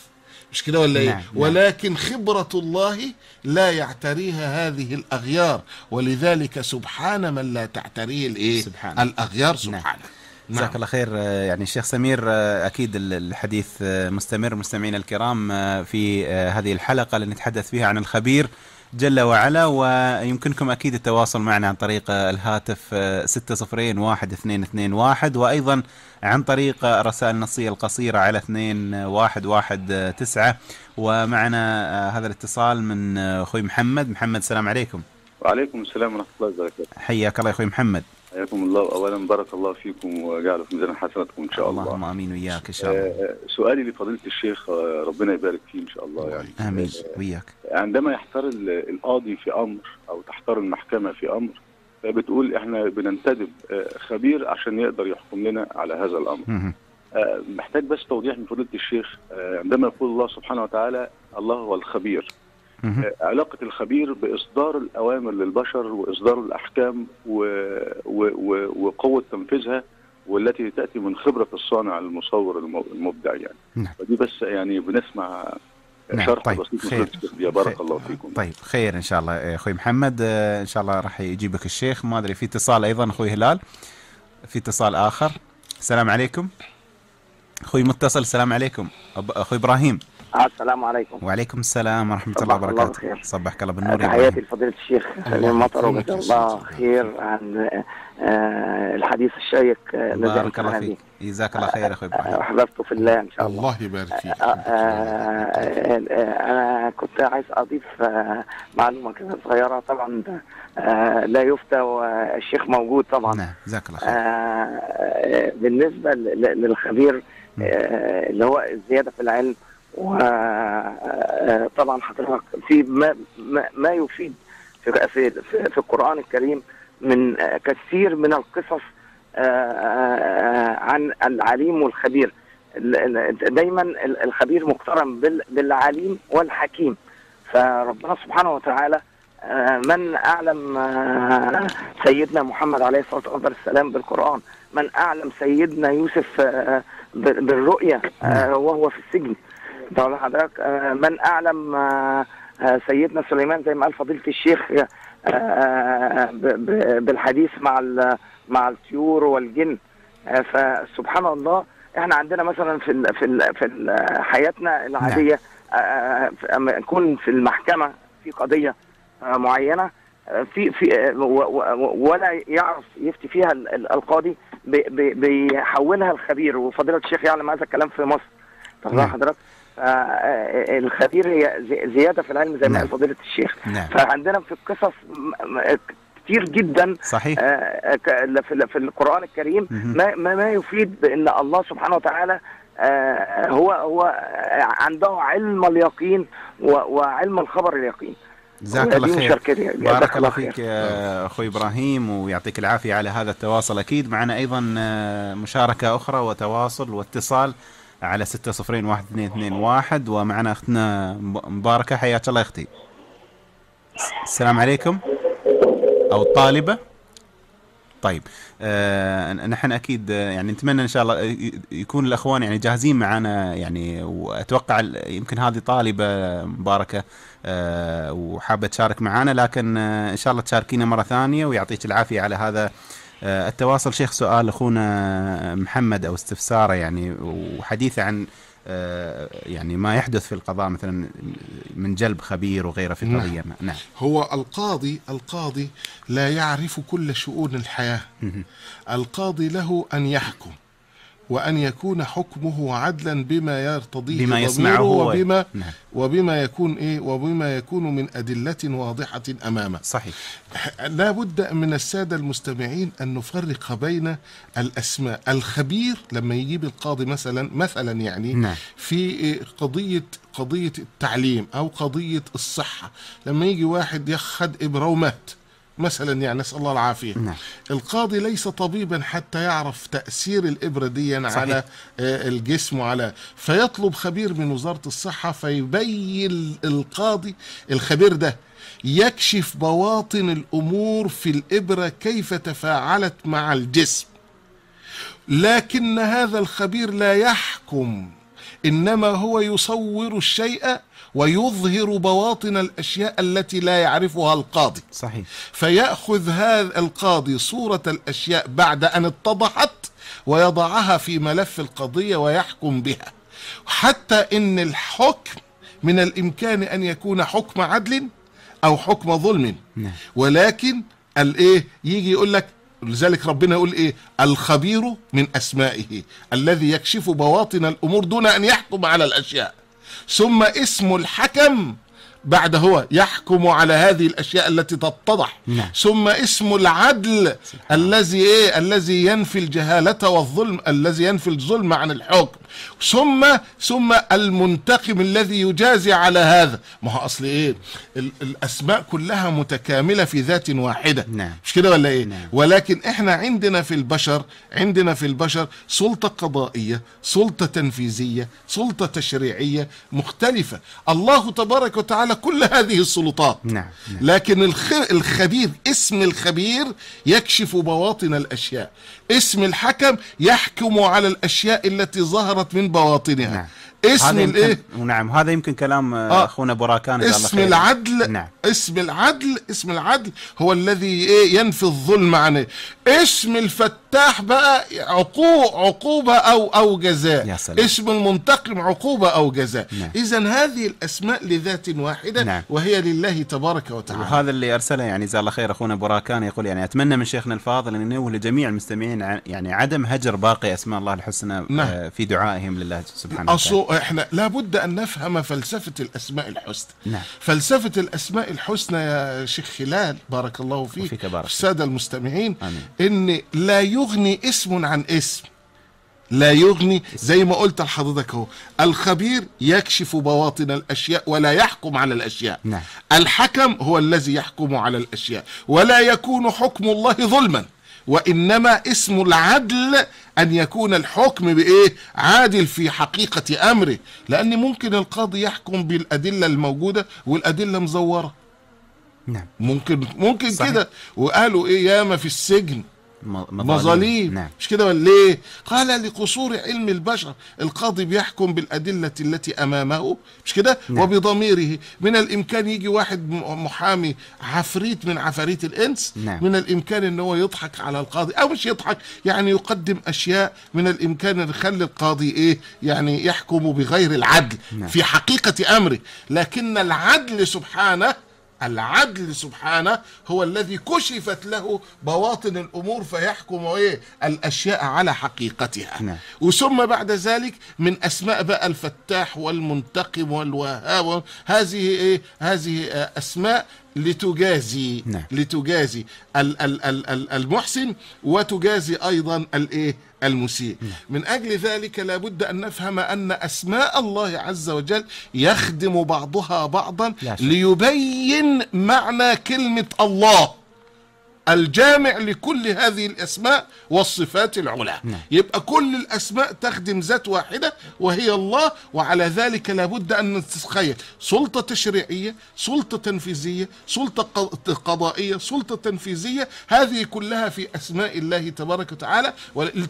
مش كده ولا ايه نعم. نعم. ولكن خبرة الله لا يعتريها هذه الأغيار ولذلك سبحان من لا تعتريه الايه سبحان. الأغيار نعم. سبحانه نعم. جزاك الله خير يعني الشيخ سمير اكيد الحديث مستمر مستمعينا الكرام آه، في آه، هذه الحلقه اللي نتحدث فيها عن الخبير جل وعلا ويمكنكم أكيد التواصل معنا عن طريق الهاتف 6011221 آه، وأيضا عن طريق الرسائل النصية القصيرة على 2119 ومعنا آه، هذا الاتصال من آه، أخوي محمد محمد السلام عليكم وعليكم السلام ورحمة الله وبركاته حياك الله يا أخوي محمد حياكم الله اولا بارك الله فيكم وجعله في ميزان حسناتكم ان شاء الله اللهم امين وياك ان شاء الله سؤالي لفضيله الشيخ آه، ربنا يبارك فيه ان شاء الله يعني امين آه، وياك عندما يحتار القاضي في امر او تحتار المحكمه في امر بتقول احنا بننتدب آه، خبير عشان يقدر يحكم لنا على هذا الامر محتاج بس توضيح من فضيله الشيخ عندما يقول الله سبحانه وتعالى الله هو الخبير آه، علاقه الخبير باصدار الاوامر للبشر واصدار الاحكام و... و... و... وقوه تنفيذها والتي تاتي من خبره الصانع المصور المبدع يعني نعم. فدي بس يعني بنسمع نعم. شرح طيب. بسيط خير. يا بارك الله فيكم طيب خير ان شاء الله آه، اخوي محمد آه، ان شاء الله راح يجيبك الشيخ ما ادري في اتصال ايضا اخوي هلال في اتصال اخر السلام عليكم اخوي متصل السلام عليكم اخوي ابراهيم السلام عليكم وعليكم السلام ورحمه الله وبركاته صبحك الله بالنور يا تحياتي لفضيله الشيخ سليم مطر وجزاك الله خير عن آه، الحديث الشيق الذي آه، بارك الله فيك جزاك الله خير اخوي ابراهيم آه، احببته في الله ان شاء الله الله يبارك فيك انا كنت عايز اضيف معلومه كده صغيره طبعا لا يفتى والشيخ موجود طبعا نعم جزاك الله خير بالنسبه للخبير اللي هو الزياده في العلم وطبعا آه، آه، حضرتك في ما, ما, ما يفيد في, في, في القرآن الكريم من كثير من القصص آه، عن العليم والخبير دايما الخبير مقترن بالعليم والحكيم فربنا سبحانه وتعالى من اعلم سيدنا محمد عليه الصلاه والسلام بالقران من اعلم سيدنا يوسف بالرؤيه نعم. وهو في السجن طبعا حضرتك آه، من اعلم آه، آه، سيدنا سليمان زي ما قال فضيله الشيخ بالحديث مع مع الطيور والجن فسبحان الله احنا عندنا مثلا في في في حياتنا العاديه نعم. اما نكون في المحكمه في قضيه معينه في في ولا يعرف يفتي فيها القاضي بيحولها الخبير وفضيله الشيخ يعلم هذا الكلام في مصر طب نعم. حضرتك الخبير هي زياده في العلم زي ما قال نعم. فضيله الشيخ نعم. فعندنا في القصص كتير جدا صحيح آه، آه، في القران الكريم ما ما يفيد بان الله سبحانه وتعالى آه، هو هو عنده علم اليقين وعلم الخبر اليقين جزاك الله خير بارك الله فيك اخوي ابراهيم ويعطيك العافيه على هذا التواصل اكيد معنا ايضا مشاركه اخرى وتواصل واتصال على 6 0 1 2 2 1 ومعنا اختنا مباركه حياك الله اختي السلام عليكم او طالبه طيب آه نحن اكيد آه، يعني نتمنى ان شاء الله آه، يكون الاخوان يعني جاهزين معنا يعني واتوقع يمكن هذه طالبه مباركه آه وحابه تشارك معنا لكن آه، ان شاء الله تشاركينا مره ثانيه ويعطيك العافيه على هذا آه، التواصل شيخ سؤال اخونا محمد او استفساره يعني وحديثه عن آه، يعني ما يحدث في القضاء مثلا من جلب خبير وغيره في القضيه نعم. نعم هو القاضي القاضي لا يعرف كل شؤون الحياه القاضي له ان يحكم وأن يكون حكمه عدلا بما يرتضيه بما يسمعه وبما نعم. وبما يكون إيه وبما يكون من أدلة واضحة أمامه صحيح لا بد من السادة المستمعين أن نفرق بين الأسماء الخبير لما يجيب القاضي مثلا مثلا يعني نعم. في قضية قضية التعليم أو قضية الصحة لما يجي واحد يخد إبرة ومات مثلا يعني نسأل الله العافية نعم. القاضي ليس طبيبا حتى يعرف تأثير الإبرة دي يعني صحيح. على آه، الجسم وعلى فيطلب خبير من وزارة الصحة فيبين القاضي الخبير ده يكشف بواطن الأمور في الإبرة كيف تفاعلت مع الجسم لكن هذا الخبير لا يحكم إنما هو يصور الشيء ويظهر بواطن الأشياء التي لا يعرفها القاضي صحيح فيأخذ هذا القاضي صورة الأشياء بعد أن اتضحت ويضعها في ملف القضية ويحكم بها حتى إن الحكم من الإمكان أن يكون حكم عدل أو حكم ظلم نعم. ولكن الإيه يجي يقول لك لذلك ربنا يقول ايه الخبير من اسمائه الذي يكشف بواطن الامور دون ان يحكم على الاشياء ثم اسم الحكم بعد هو يحكم على هذه الاشياء التي تتضح نعم. ثم اسم العدل سبحان. الذي ايه الذي ينفي الجهاله والظلم الذي ينفي الظلم عن الحكم ثم ثم المنتقم الذي يجازي على هذا ما هو اصل ايه الاسماء كلها متكامله في ذات واحده نعم. مش كده ولا ايه نعم. ولكن احنا عندنا في البشر عندنا في البشر سلطه قضائيه سلطه تنفيذيه سلطه تشريعيه مختلفه الله تبارك وتعالى كل هذه السلطات نعم. نعم. لكن الخبير اسم الخبير يكشف بواطن الأشياء اسم الحكم يحكم على الأشياء التي ظهرت من بواطنها نعم. اسم الايه نعم هذا يمكن كلام آه, آه. اخونا براكان اسم الله العدل نعم. اسم العدل اسم العدل هو الذي ايه ينفي الظلم عنه اسم الفت المرتاح بقى عقوق عقوبة أو أو جزاء يا سلام. اسم المنتقم عقوبة أو جزاء نعم. إذا هذه الأسماء لذات واحدة نعم. وهي لله تبارك وتعالى وهذا اللي أرسله يعني جزاه الله خير أخونا براكان يقول يعني أتمنى من شيخنا الفاضل أن ينوه لجميع المستمعين يعني عدم هجر باقي أسماء الله الحسنى آه، نعم. في دعائهم لله سبحانه وتعالى إحنا لابد أن نفهم فلسفة الأسماء الحسنى نعم. فلسفة الأسماء الحسنى يا شيخ خلال بارك الله فيك, وفيك بارك السادة المستمعين آمين. إن لا يوجد يغني اسم عن اسم لا يغني زي ما قلت لحضرتك اهو الخبير يكشف بواطن الاشياء ولا يحكم على الاشياء نعم. الحكم هو الذي يحكم على الاشياء ولا يكون حكم الله ظلما وانما اسم العدل ان يكون الحكم بايه عادل في حقيقه امره لان ممكن القاضي يحكم بالادله الموجوده والادله مزوره نعم ممكن ممكن كده وقالوا ايه ياما في السجن مظاليم نعم. مش كده ولا ليه قال لقصور علم البشر القاضي بيحكم بالأدلة التي أمامه مش كده نعم. وبضميره من الإمكان يجي واحد محامي عفريت من عفاريت الإنس نعم. من الإمكان أن هو يضحك على القاضي أو مش يضحك يعني يقدم أشياء من الإمكان أن يخلي القاضي إيه يعني يحكم بغير العدل نعم. في حقيقة أمره لكن العدل سبحانه العدل سبحانه هو الذي كشفت له بواطن الأمور فيحكم إيه الأشياء على حقيقتها نعم. وثم بعد ذلك من أسماء بقى الفتاح والمنتقم والوهاب هذه إيه هذه آه، أسماء لتجازي نعم. لتجازي المحسن وتجازي ايضا الايه المسيء نعم. من اجل ذلك لابد ان نفهم ان اسماء الله عز وجل يخدم بعضها بعضا ليبين معنى كلمه الله الجامع لكل هذه الأسماء والصفات العلى نعم. يبقى كل الأسماء تخدم ذات واحدة وهي الله وعلى ذلك لابد أن نتخيل سلطة تشريعية سلطة تنفيذية سلطة قضائية سلطة تنفيذية هذه كلها في أسماء الله تبارك وتعالى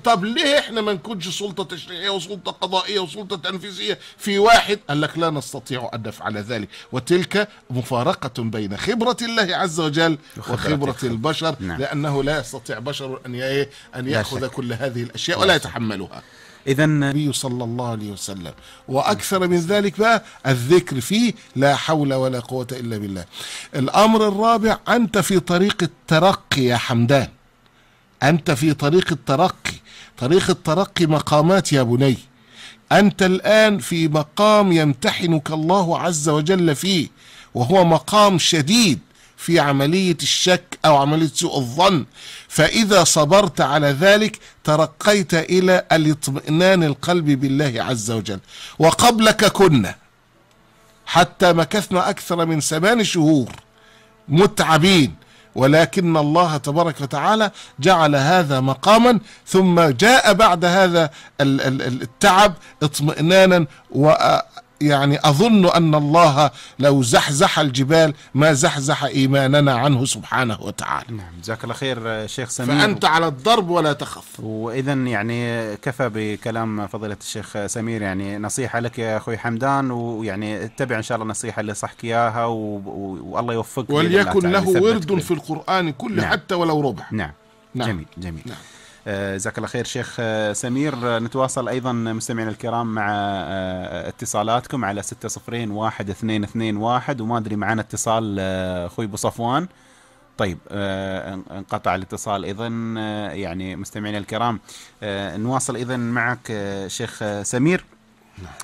طب ليه احنا ما نكونش سلطة تشريعية وسلطة قضائية وسلطة تنفيذية في واحد قال لك لا نستطيع أن نفعل ذلك وتلك مفارقة بين خبرة الله عز وجل وخبرة البشر البشر نعم. لأنه لا يستطيع بشر أن أن يأخذ كل هذه الأشياء ولا يتحملها إذا النبي صلى الله عليه وسلم وأكثر من ذلك بقى الذكر فيه لا حول ولا قوة إلا بالله الأمر الرابع أنت في طريق الترقي يا حمدان أنت في طريق الترقي طريق الترقي مقامات يا بني أنت الآن في مقام يمتحنك الله عز وجل فيه وهو مقام شديد في عملية الشك أو عملية سوء الظن فإذا صبرت على ذلك ترقيت إلى الاطمئنان القلب بالله عز وجل وقبلك كنا حتى مكثنا أكثر من ثمان شهور متعبين ولكن الله تبارك وتعالى جعل هذا مقاما ثم جاء بعد هذا التعب اطمئنانا يعني أظن أن الله لو زحزح الجبال ما زحزح إيماننا عنه سبحانه وتعالى نعم جزاك الله خير شيخ سمير فأنت على الضرب ولا تخف وإذا يعني كفى بكلام فضيلة الشيخ سمير يعني نصيحة لك يا أخوي حمدان ويعني اتبع إن شاء الله النصيحة اللي صحك إياها والله يوفقك وليكن له ورد في القرآن كله نعم. حتى ولو ربع نعم نعم جميل جميل نعم. آه، جزاك الله خير شيخ آه، سمير آه، نتواصل ايضا مستمعينا الكرام مع اتصالاتكم على واحد وما ادري معنا اتصال اخوي ابو صفوان طيب انقطع الاتصال ايضا يعني مستمعينا الكرام نواصل ايضا معك شيخ سمير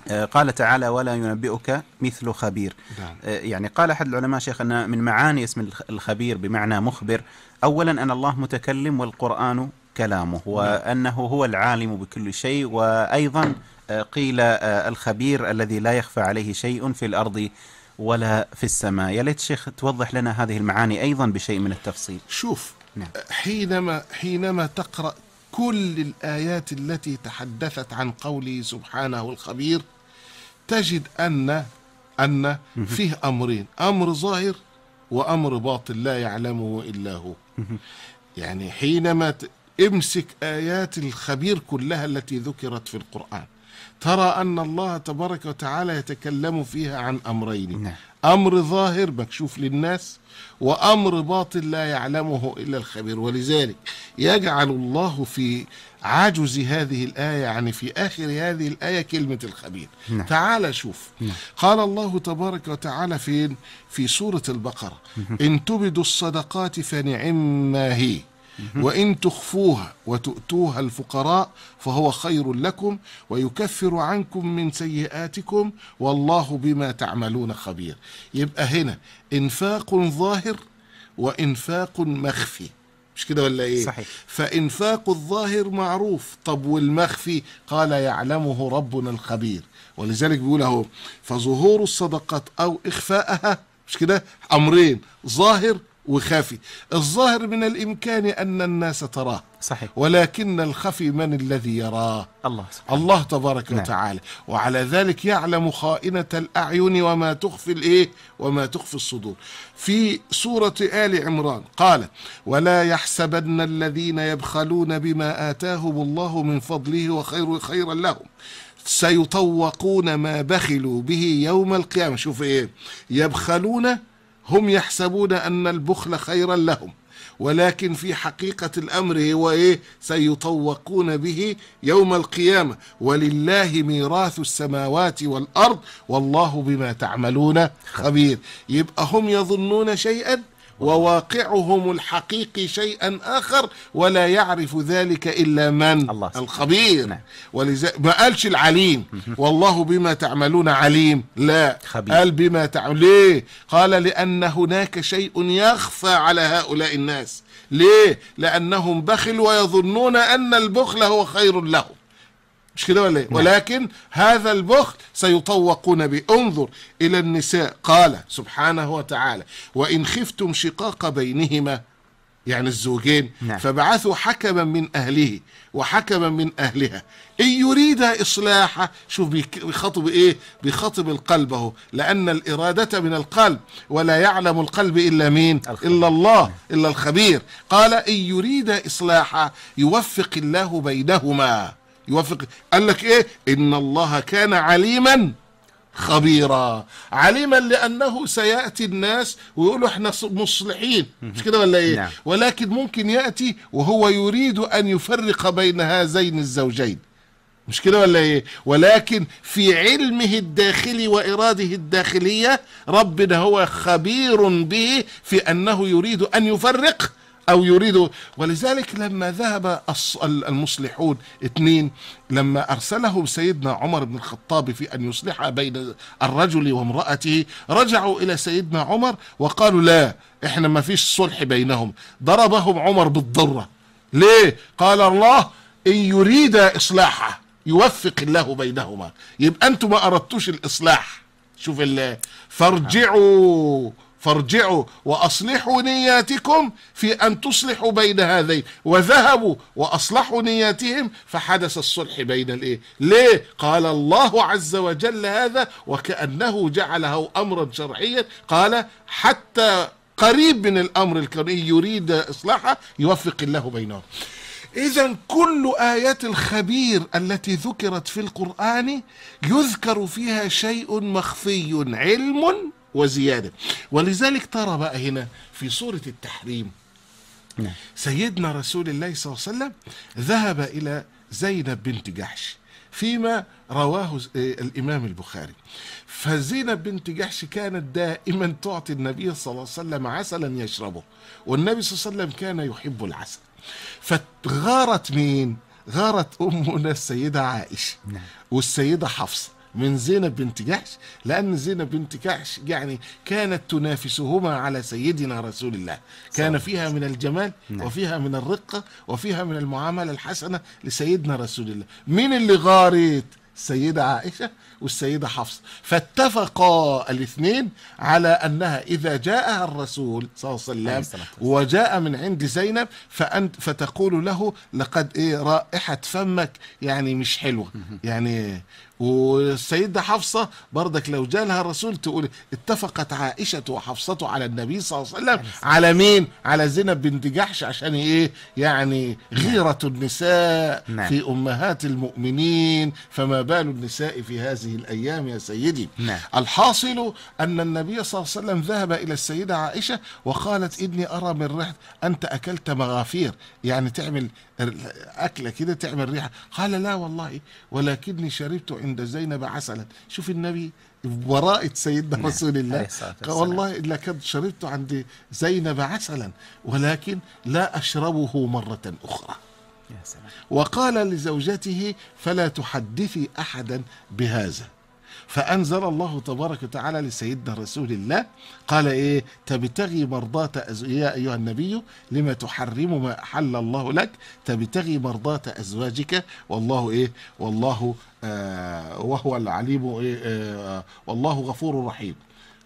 نعم. قال تعالى ولا ينبئك مثل خبير نعم. يعني قال احد العلماء شيخ ان من معاني اسم الخبير بمعنى مخبر اولا ان الله متكلم والقران كلامه نعم. وأنه هو العالم بكل شيء وأيضا آه، قيل آه، الخبير الذي لا يخفى عليه شيء في الأرض ولا في السماء يا ليت شيخ توضح لنا هذه المعاني أيضا بشيء من التفصيل شوف نعم. حينما, حينما تقرأ كل الآيات التي تحدثت عن قوله سبحانه الخبير تجد أن أن فيه أمرين أمر ظاهر وأمر باطن لا يعلمه إلا هو يعني حينما امسك آيات الخبير كلها التي ذكرت في القرآن ترى أن الله تبارك وتعالى يتكلم فيها عن أمرين نعم. أمر ظاهر مكشوف للناس وأمر باطل لا يعلمه إلا الخبير ولذلك يجعل الله في عجز هذه الآية يعني في آخر هذه الآية كلمة الخبير نعم. تعال شوف نعم. قال الله تبارك وتعالى فين في سورة البقرة إن تبدوا الصدقات فنعم ما هي وإن تخفوها وتؤتوها الفقراء فهو خير لكم ويكفر عنكم من سيئاتكم والله بما تعملون خبير يبقى هنا إنفاق ظاهر وإنفاق مخفي مش كده ولا ايه صحيح. فانفاق الظاهر معروف طب والمخفي قال يعلمه ربنا الخبير ولذلك بيقول اهو فظهور الصدقات او اخفاءها مش كده امرين ظاهر وخافي الظاهر من الإمكان أن الناس تراه صحيح. ولكن الخفي من الذي يراه الله, سبحانه. الله تبارك نعم. وتعالى وعلى ذلك يعلم خائنة الأعين وما تخفي الإيه وما تخفي الصدور في سورة آل عمران قال ولا يحسبن الذين يبخلون بما آتاهم الله من فضله وخير خيرا لهم سيطوقون ما بخلوا به يوم القيامة شوف إيه يبخلون هم يحسبون أن البخل خيرا لهم ولكن في حقيقة الأمر هو إيه سيطوقون به يوم القيامة ولله ميراث السماوات والأرض والله بما تعملون خبير يبقى هم يظنون شيئا وواقعهم الحقيقي شيئا آخر ولا يعرف ذلك إلا من الله الخبير نعم. ولذلك ما قالش العليم والله بما تعملون عليم لا خبير. قال بما تعمل ليه قال لأن هناك شيء يخفى على هؤلاء الناس ليه لأنهم بخل ويظنون أن البخل هو خير لهم مش كده ولا ايه نعم. ولكن هذا البخل سيطوقون به انظر الى النساء قال سبحانه وتعالى وان خفتم شقاق بينهما يعني الزوجين نعم. فبعثوا حكما من أهله وحكما من أهلها إن يريد إصلاحه شوف بيخاطب إيه بيخاطب القلب اهو لأن الإرادة من القلب ولا يعلم القلب إلا مين الخبير. إلا الله نعم. إلا الخبير قال إن يريد إصلاحه يوفق الله بينهما يوافق قال لك ايه ان الله كان عليما خبيرا عليما لانه سياتي الناس ويقولوا احنا مصلحين مش كده ولا ايه نعم. ولكن ممكن ياتي وهو يريد ان يفرق بين هذين الزوجين مش كده ولا ايه ولكن في علمه الداخلي واراده الداخليه ربنا هو خبير به في انه يريد ان يفرق أو يريد ولذلك لما ذهب المصلحون اثنين لما أرسله سيدنا عمر بن الخطاب في أن يصلح بين الرجل وامرأته رجعوا إلى سيدنا عمر وقالوا لا إحنا ما فيش صلح بينهم ضربهم عمر بالضرة ليه قال الله إن يريد إصلاحه يوفق الله بينهما يبقى أنتم ما أردتوش الإصلاح شوف الله فارجعوا فارجعوا واصلحوا نياتكم في ان تصلحوا بين هذين وذهبوا واصلحوا نياتهم فحدث الصلح بين الايه ليه قال الله عز وجل هذا وكانه جعله امرا شرعيا قال حتى قريب من الامر الكوني يريد اصلاحه يوفق الله بينهم إذا كل آيات الخبير التي ذكرت في القرآن يذكر فيها شيء مخفي علم وزيادة ولذلك ترى بقى هنا في سورة التحريم نعم. سيدنا رسول الله صلى الله عليه وسلم ذهب إلى زينب بنت جحش فيما رواه آه، الإمام البخاري فزينب بنت جحش كانت دائما تعطي النبي صلى الله عليه وسلم عسلا يشربه والنبي صلى الله عليه وسلم كان يحب العسل فغارت مين؟ غارت أمنا السيدة عائشة نعم. والسيدة حفصة من زينب بنت جحش لأن زينب بنت جحش يعني كانت تنافسهما على سيدنا رسول الله كان فيها من الجمال نعم. وفيها من الرقة وفيها من المعاملة الحسنة لسيدنا رسول الله مين اللي غارت السيدة عائشة والسيدة حفصة فاتفقا الاثنين على أنها إذا جاءها الرسول صلى الله عليه وسلم وجاء من عند زينب فأنت فتقول له لقد إيه رائحة فمك يعني مش حلوة يعني والسيدة حفصة برضك لو جالها الرسول تقول اتفقت عائشة وحفصة على النبي صلى الله عليه وسلم على مين على زينب بنت جحش عشان ايه يعني نعم. غيرة النساء نعم. في أمهات المؤمنين فما بال النساء في هذه الأيام يا سيدي نعم. الحاصل أن النبي صلى الله عليه وسلم ذهب إلى السيدة عائشة وقالت إني أرى من رحت أنت أكلت مغافير يعني تعمل أكلة كده تعمل ريحة قال لا والله ولكني شربت عند زينب عسلا شوف النبي براءة سيدنا نعم، رسول الله قال والله لقد شربت عند زينب عسلا ولكن لا أشربه مرة أخرى وقال لزوجته فلا تحدثي أحدا بهذا فأنزل الله تبارك وتعالى لسيدنا رسول الله قال إيه تبتغي مرضاة يا أيها النبي لما تحرم ما أحل الله لك تبتغي مرضاة أزواجك والله إيه والله آه وهو العليم إيه آه والله غفور رحيم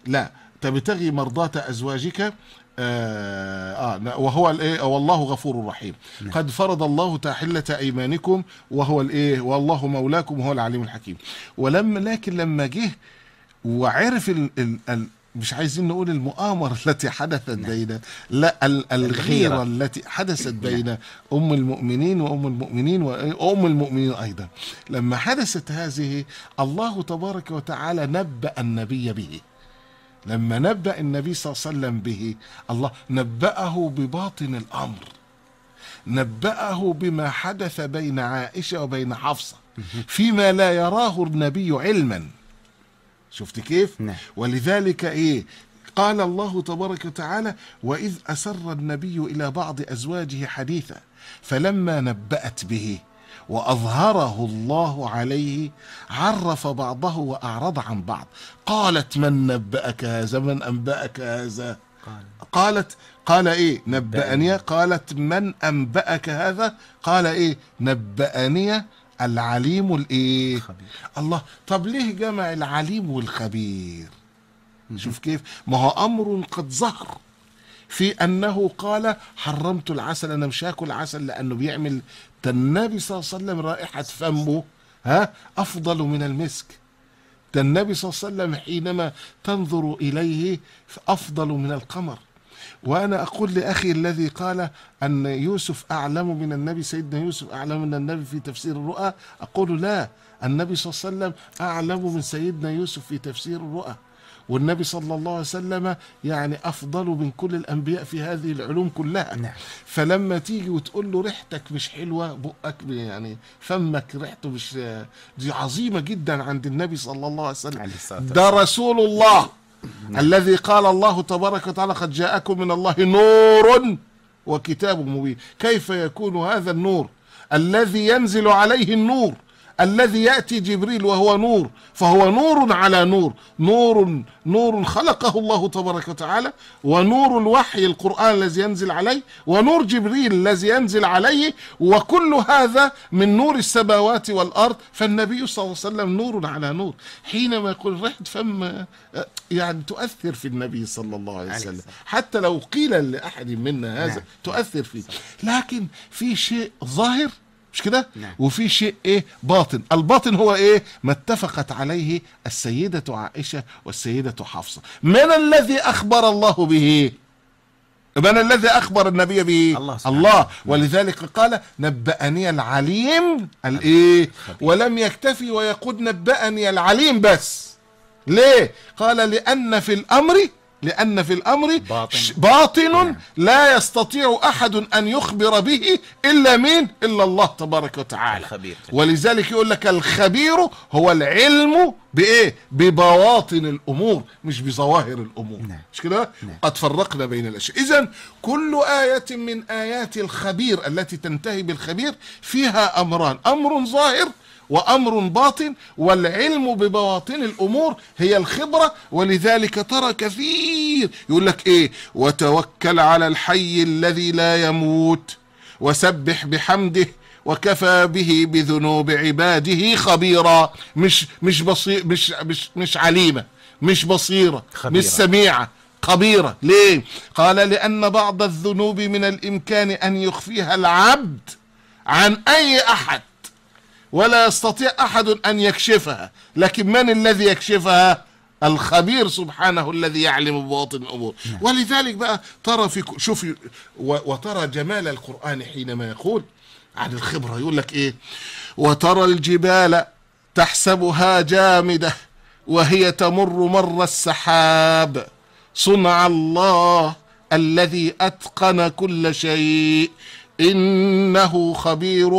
لا تبتغي مرضاة أزواجك آه, آه وهو الايه والله غفور رحيم نعم. قد فرض الله تحلة ايمانكم وهو الايه والله مولاكم وهو العليم الحكيم ولما لكن لما جه وعرف ال ال الـ مش عايزين نقول المؤامرة التي حدثت نعم. بين لا الغيرة التي حدثت نعم. بين نعم. أم المؤمنين وأم المؤمنين وأم المؤمنين أيضا لما حدثت هذه الله تبارك وتعالى نبأ النبي به لما نبأ النبي صلى الله عليه وسلم به الله نبأه بباطن الأمر نبأه بما حدث بين عائشة وبين حفصة فيما لا يراه النبي علما شفت كيف نعم. ولذلك ايه قال الله تبارك وتعالى واذ اسر النبي الى بعض ازواجه حديثا فلما نبأت به واظهره الله عليه عرف بعضه واعرض عن بعض قالت من نبأك هذا من أنبأك هذا قال. قالت قال ايه نبأني قالت من أنبأك هذا قال ايه نبأني العليم الايه خبير. الله طب ليه جمع العليم والخبير شوف كيف ما هو امر قد ظهر في انه قال حرمت العسل انا مش هاكل عسل لانه بيعمل النبي صلى الله عليه وسلم رائحة فمه ها أفضل من المسك ده النبي صلى الله عليه وسلم حينما تنظر إليه أفضل من القمر وأنا أقول لأخي الذي قال أن يوسف أعلم من النبي سيدنا يوسف أعلم من النبي في تفسير الرؤى أقول لا النبي صلى الله عليه وسلم أعلم من سيدنا يوسف في تفسير الرؤى والنبي صلى الله عليه وسلم يعني أفضل من كل الأنبياء في هذه العلوم كلها نعم. فلما تيجي وتقول له ريحتك مش حلوة بقك يعني فمك ريحته مش دي عظيمة جدا عند النبي صلى الله عليه وسلم ده رسول الله نعم. الذي قال الله تبارك وتعالى قد جاءكم من الله نور وكتاب مبين كيف يكون هذا النور الذي ينزل عليه النور الذي يأتي جبريل وهو نور فهو نور على نور نور نور خلقه الله تبارك وتعالى ونور الوحي القرآن الذي ينزل عليه ونور جبريل الذي ينزل عليه وكل هذا من نور السماوات والأرض فالنبي صلى الله عليه وسلم نور على نور حينما يقول رحت فم يعني تؤثر في النبي صلى الله عليه وسلم حتى لو قيل لأحد منا هذا نعم. تؤثر فيه نعم. لكن في شيء ظاهر مش كده نعم. وفي شيء ايه باطن الباطن هو ايه ما اتفقت عليه السيدة عائشة والسيدة حفصة من الذي أخبر الله به من الذي أخبر النبي به الله, سبحانه. الله. ولذلك قال نبأني العليم الايه ولم يكتفي ويقول نبأني العليم بس ليه قال لأن في الأمر لأن في الأمر باطن, باطن نعم. لا يستطيع أحد أن يخبر به إلا مين إلا الله تبارك وتعالى الخبير. ولذلك يقول لك الخبير هو العلم بإيه ببواطن الأمور مش بظواهر الأمور نعم. مش كده نعم. قد فرقنا بين الأشياء إذا كل آية من آيات الخبير التي تنتهي بالخبير فيها أمران أمر ظاهر وأمر باطن والعلم ببواطن الأمور هي الخبرة ولذلك ترى كثير يقول لك إيه وتوكل على الحي الذي لا يموت وسبح بحمده وكفى به بذنوب عباده خبيرا مش مش بصير مش مش مش عليمه مش بصيره خبيرة. مش سميعه خبيره ليه قال لان بعض الذنوب من الامكان ان يخفيها العبد عن اي احد ولا يستطيع احد ان يكشفها لكن من الذي يكشفها الخبير سبحانه الذي يعلم بواطن الامور نعم. ولذلك بقى ترى في شوف وترى جمال القران حينما يقول عن الخبره يقول لك ايه وترى الجبال تحسبها جامده وهي تمر مر السحاب صنع الله الذي اتقن كل شيء إنه خبير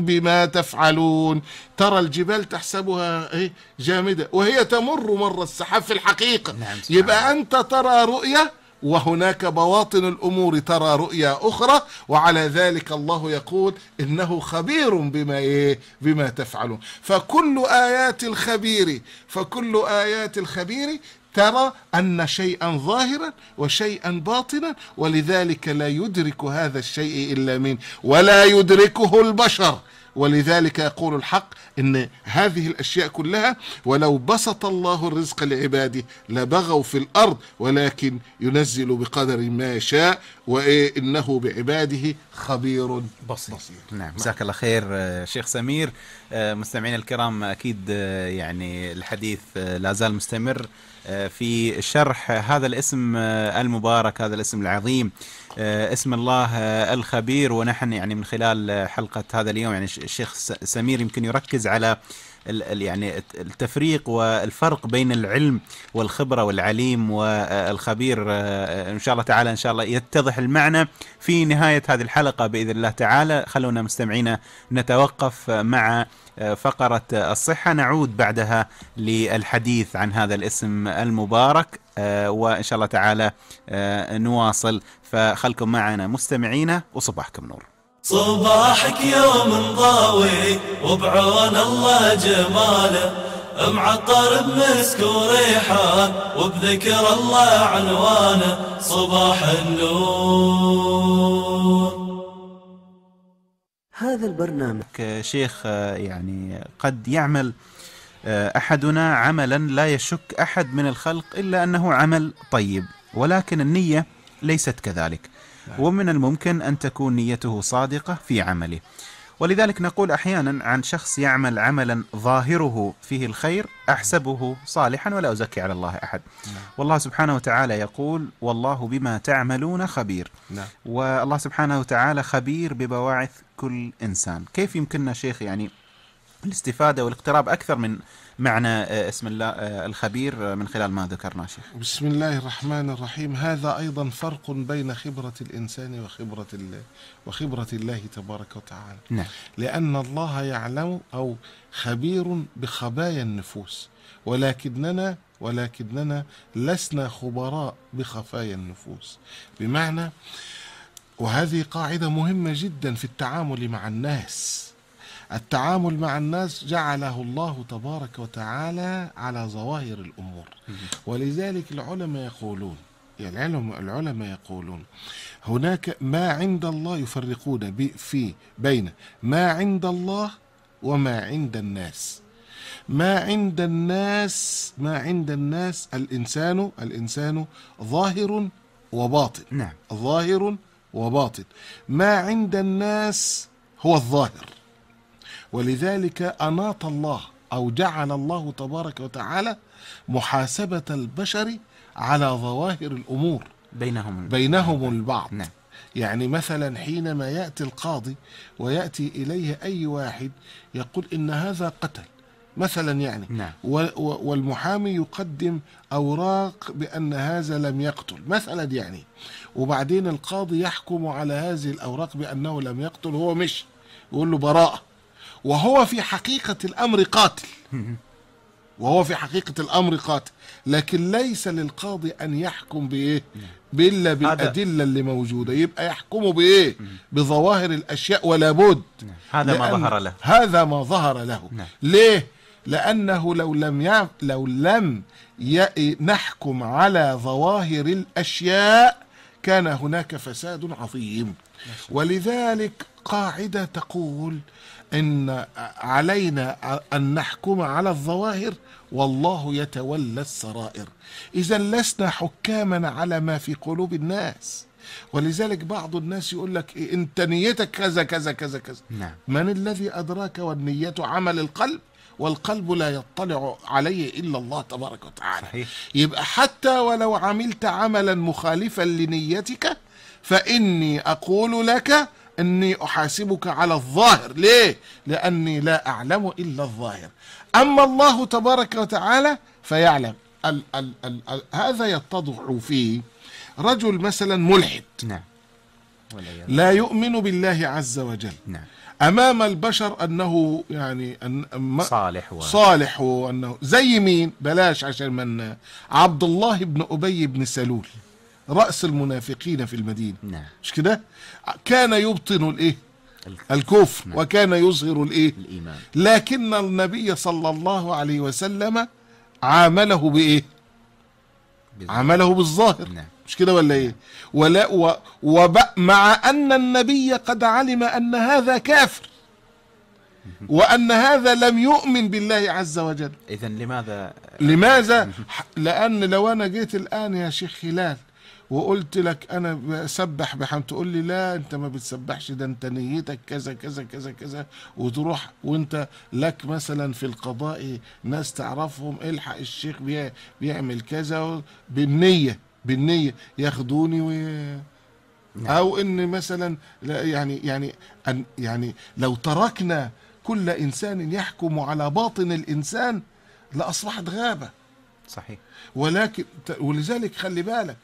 بما تفعلون ترى الجبال تحسبها إيه؟ جامدة وهي تمر مر السحاب في الحقيقة نعم يبقى أنت ترى رؤية وهناك بواطن الأمور ترى رؤيا أخرى وعلى ذلك الله يقول إنه خبير بما إيه بما تفعلون فكل آيات الخبير فكل آيات الخبير ترى أن شيئا ظاهرا وشيئا باطنا ولذلك لا يدرك هذا الشيء إلا من ولا يدركه البشر ولذلك يقول الحق ان هذه الاشياء كلها ولو بسط الله الرزق لعباده لبغوا في الارض ولكن ينزل بقدر ما شاء وانه بعباده خبير بصير, بصير. نعم جزاك الله خير آه، شيخ سمير آه، مستمعينا الكرام آه، اكيد يعني الحديث لا زال مستمر آه، في شرح هذا الاسم آه، المبارك هذا الاسم العظيم آه، اسم الله الخبير ونحن يعني من خلال حلقة هذا اليوم يعني الشيخ سمير يمكن يركز على يعني التفريق والفرق بين العلم والخبرة والعليم والخبير إن شاء الله تعالى إن شاء الله يتضح المعنى في نهاية هذه الحلقة بإذن الله تعالى خلونا مستمعينا نتوقف مع فقرة الصحة نعود بعدها للحديث عن هذا الاسم المبارك آه، وإن شاء الله تعالى آه، نواصل فخلكم معنا مستمعينا وصباحكم نور صباحك يوم ضاوي وبعون الله جماله معطر بمسك وريحان وبذكر الله عنوانه صباح النور هذا البرنامج شيخ آه، يعني قد يعمل آه، احدنا عملا لا يشك احد من الخلق الا انه عمل طيب ولكن النيه ليست كذلك نعم. ومن الممكن ان تكون نيته صادقه في عمله ولذلك نقول احيانا عن شخص يعمل عملا ظاهره فيه الخير احسبه صالحا ولا ازكي على الله احد. نعم. والله سبحانه وتعالى يقول والله بما تعملون خبير. نعم. والله سبحانه وتعالى خبير ببواعث كل انسان، كيف يمكننا شيخ يعني الاستفادة والاقتراب أكثر من معنى آه، اسم الله آه، الخبير آه، من خلال ما ذكرنا شيخ بسم الله الرحمن الرحيم هذا أيضا فرق بين خبرة الإنسان وخبرة الله وخبرة الله تبارك وتعالى نعم. لأن الله يعلم أو خبير بخبايا النفوس ولكننا ولكننا لسنا خبراء بخفايا النفوس بمعنى وهذه قاعدة مهمة جدا في التعامل مع الناس التعامل مع الناس جعله الله تبارك وتعالى على ظواهر الأمور ولذلك العلماء يقولون العلم العلماء يقولون هناك ما عند الله يفرقون في بين ما عند الله وما عند الناس ما عند الناس ما عند الناس الإنسان الإنسان ظاهر وباطن نعم. ظاهر وباطن ما عند الناس هو الظاهر ولذلك أناط الله أو جعل الله تبارك وتعالى محاسبة البشر على ظواهر الأمور بينهم بينهم البعض نعم. يعني مثلا حينما يأتي القاضي ويأتي إليه أي واحد يقول إن هذا قتل مثلا يعني نعم. والمحامي يقدم أوراق بأن هذا لم يقتل مثلا يعني وبعدين القاضي يحكم على هذه الأوراق بأنه لم يقتل هو مش يقول له براءة وهو في حقيقة الأمر قاتل وهو في حقيقة الأمر قاتل لكن ليس للقاضي أن يحكم بإيه بإلا بالأدلة اللي موجودة يبقى يحكموا بإيه بظواهر الأشياء ولا بد هذا ما ظهر له هذا ما ظهر له نعم. ليه لأنه لو لم ي... لو لم ي... نحكم على ظواهر الأشياء كان هناك فساد عظيم نعم. ولذلك قاعدة تقول ان علينا ان نحكم على الظواهر والله يتولى السرائر اذا لسنا حكاما على ما في قلوب الناس ولذلك بعض الناس يقول لك إيه انت نيتك كذا كذا كذا كذا نعم. من الذي ادراك والنيه عمل القلب والقلب لا يطلع عليه الا الله تبارك وتعالى صحيح. يبقى حتى ولو عملت عملا مخالفا لنيتك فاني اقول لك إني أحاسبك على الظاهر ليه؟ لأني لا أعلم إلا الظاهر أما الله تبارك وتعالى فيعلم ال ال ال ال هذا يتضح فيه رجل مثلا ملحد نعم لا يؤمن بالله عز وجل نعم امام البشر انه يعني أن صالح و... صالح وانه زي مين بلاش عشان من عبد الله بن ابي بن سلول رأس المنافقين في المدينة نعم. مش كده كان يبطن الايه الكفر نعم. وكان يظهر الايه الإيمان. لكن النبي صلى الله عليه وسلم عامله بايه بالظاهر. عمله بالظاهر نعم. مش كده ولا ايه ولا و وب مع ان النبي قد علم ان هذا كافر وأن هذا لم يؤمن بالله عز وجل إذا لماذا لماذا لأن لو أنا جيت الآن يا شيخ هلال وقلت لك انا بسبح بحمد تقول لي لا انت ما بتسبحش ده انت نيتك كذا كذا كذا كذا وتروح وانت لك مثلا في القضاء ناس تعرفهم الحق الشيخ بيعمل كذا بالنيه بالنيه ياخدوني و نعم. او ان مثلا يعني يعني أن يعني لو تركنا كل انسان يحكم على باطن الانسان لاصبحت غابه صحيح ولكن ولذلك خلي بالك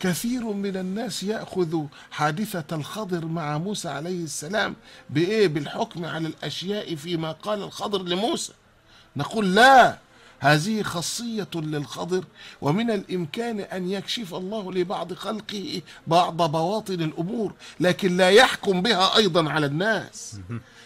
كثير من الناس ياخذ حادثه الخضر مع موسى عليه السلام بايه بالحكم على الاشياء فيما قال الخضر لموسى نقول لا هذه خاصية للخضر ومن الإمكان أن يكشف الله لبعض خلقه بعض بواطن الأمور لكن لا يحكم بها أيضا على الناس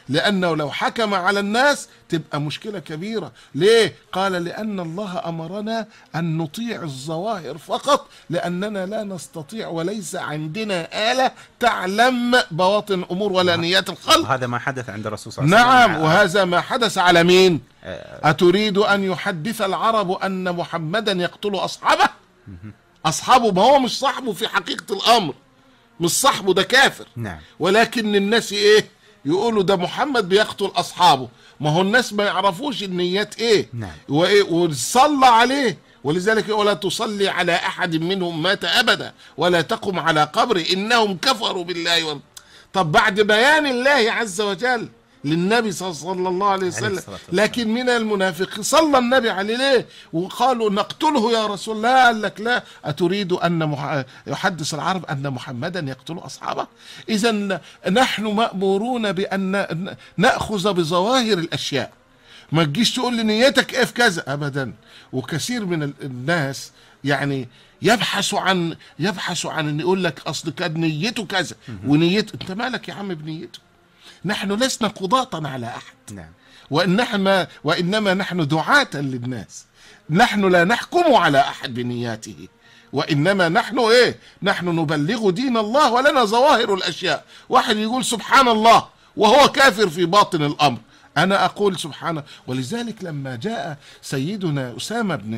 لأنه لو حكم على الناس تبقى مشكلة كبيرة ليه؟ قال لأن الله أمرنا أن نطيع الظواهر فقط لأننا لا نستطيع وليس عندنا آلة تعلم بواطن أمور ولا نيات الخلق هذا ما حدث عند الرسول صلى الله عليه وسلم نعم وهذا ما حدث على مين؟ آه. أتريد أن يحدث العرب أن محمدا يقتل أصحابه؟ أصحابه ما هو مش صاحبه في حقيقة الأمر مش صاحبه ده كافر نعم. ولكن الناس إيه؟ يقولوا ده محمد بيقتل اصحابه ما هو الناس ما يعرفوش النيات ايه نعم. وايه وصلى عليه ولذلك ولا تصلي على احد منهم مات ابدا ولا تقم على قبر انهم كفروا بالله و... طب بعد بيان الله عز وجل للنبي صلى الله عليه وسلم لكن من المنافق صلى النبي عليه وقالوا نقتله يا رسول الله قال لك لا أتريد أن يحدث العرب أن محمدا يقتل أصحابه إذا نحن مأمورون بأن نأخذ بظواهر الأشياء ما تجيش تقول لي نيتك ايه في كذا ابدا وكثير من الناس يعني يبحث عن يبحث عن ان يقول لك اصل كان نيته كذا ونيته انت مالك يا عم بنيته نحن لسنا قضاة على أحد نعم. وإنما, وإنما نحن دعاة للناس نحن لا نحكم على أحد بنياته وإنما نحن إيه نحن نبلغ دين الله ولنا ظواهر الأشياء واحد يقول سبحان الله وهو كافر في باطن الأمر أنا أقول سبحانه ولذلك لما جاء سيدنا أسامة بن,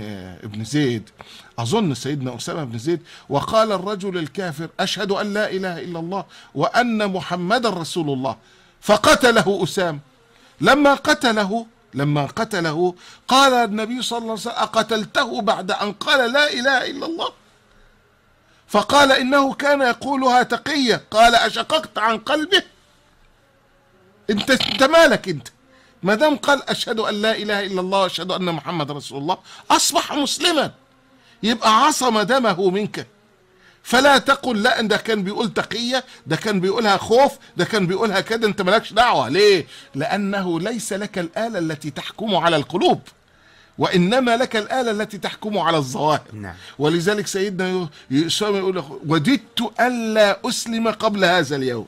بن زيد أظن سيدنا أسامة بن زيد وقال الرجل الكافر أشهد أن لا إله إلا الله وأن محمد رسول الله فقتله أسامة لما قتله لما قتله قال النبي صلى الله عليه وسلم أقتلته بعد أن قال لا إله إلا الله فقال إنه كان يقولها تقية قال أشققت عن قلبه أنت أنت مالك أنت ما دام قال أشهد أن لا إله إلا الله وأشهد أن محمد رسول الله أصبح مسلما يبقى عصم دمه منك فلا تقل لا ده كان بيقول تقية ده كان بيقولها خوف ده كان بيقولها كده انت مالكش دعوة ليه لأنه ليس لك الآلة التي تحكم على القلوب وإنما لك الآلة التي تحكم على الظواهر نعم. ولذلك سيدنا يسوع يقول وددت ألا أسلم قبل هذا اليوم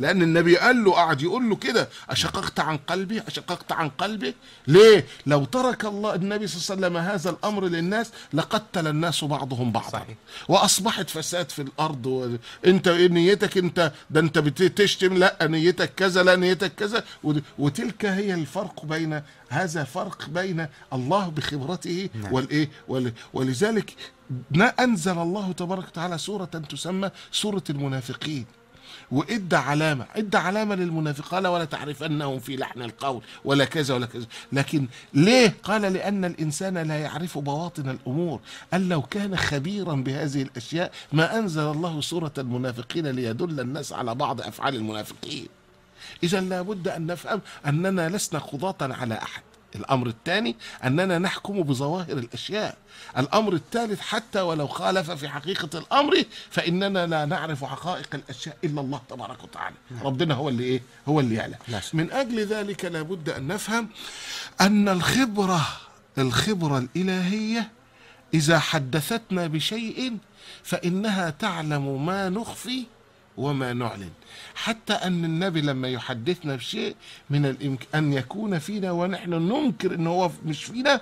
لأن النبي قال له قعد يقول له كده أشققت عن قلبي أشققت عن قلبي ليه لو ترك الله النبي صلى الله عليه وسلم هذا الأمر للناس لقتل الناس بعضهم بعضا صحيح. وأصبحت فساد في الأرض و... أنت إيه نيتك أنت ده أنت بتشتم لا نيتك كذا لا نيتك كذا و... وتلك هي الفرق بين هذا فرق بين الله بخبرته نعم. والإيه وال... ولذلك أنزل الله تبارك وتعالى سورة تسمى سورة المنافقين وادى علامه ادى علامه للمنافق قال ولا تعرفنهم في لحن القول ولا كذا ولا كذا لكن ليه قال لان الانسان لا يعرف بواطن الامور قال لو كان خبيرا بهذه الاشياء ما انزل الله سوره المنافقين ليدل الناس على بعض افعال المنافقين إذا لابد أن نفهم أننا لسنا قضاة على أحد الأمر الثاني أننا نحكم بظواهر الأشياء الأمر الثالث حتى ولو خالف في حقيقة الأمر فإننا لا نعرف حقائق الأشياء إلا الله تبارك وتعالى نعم. ربنا هو اللي إيه هو اللي يعلم من أجل ذلك لابد أن نفهم أن الخبرة الخبرة الإلهية إذا حدثتنا بشيء فإنها تعلم ما نخفي وما نعلن حتى أن النبي لما يحدثنا بشيء من الإمكان أن يكون فينا ونحن ننكر أنه هو مش فينا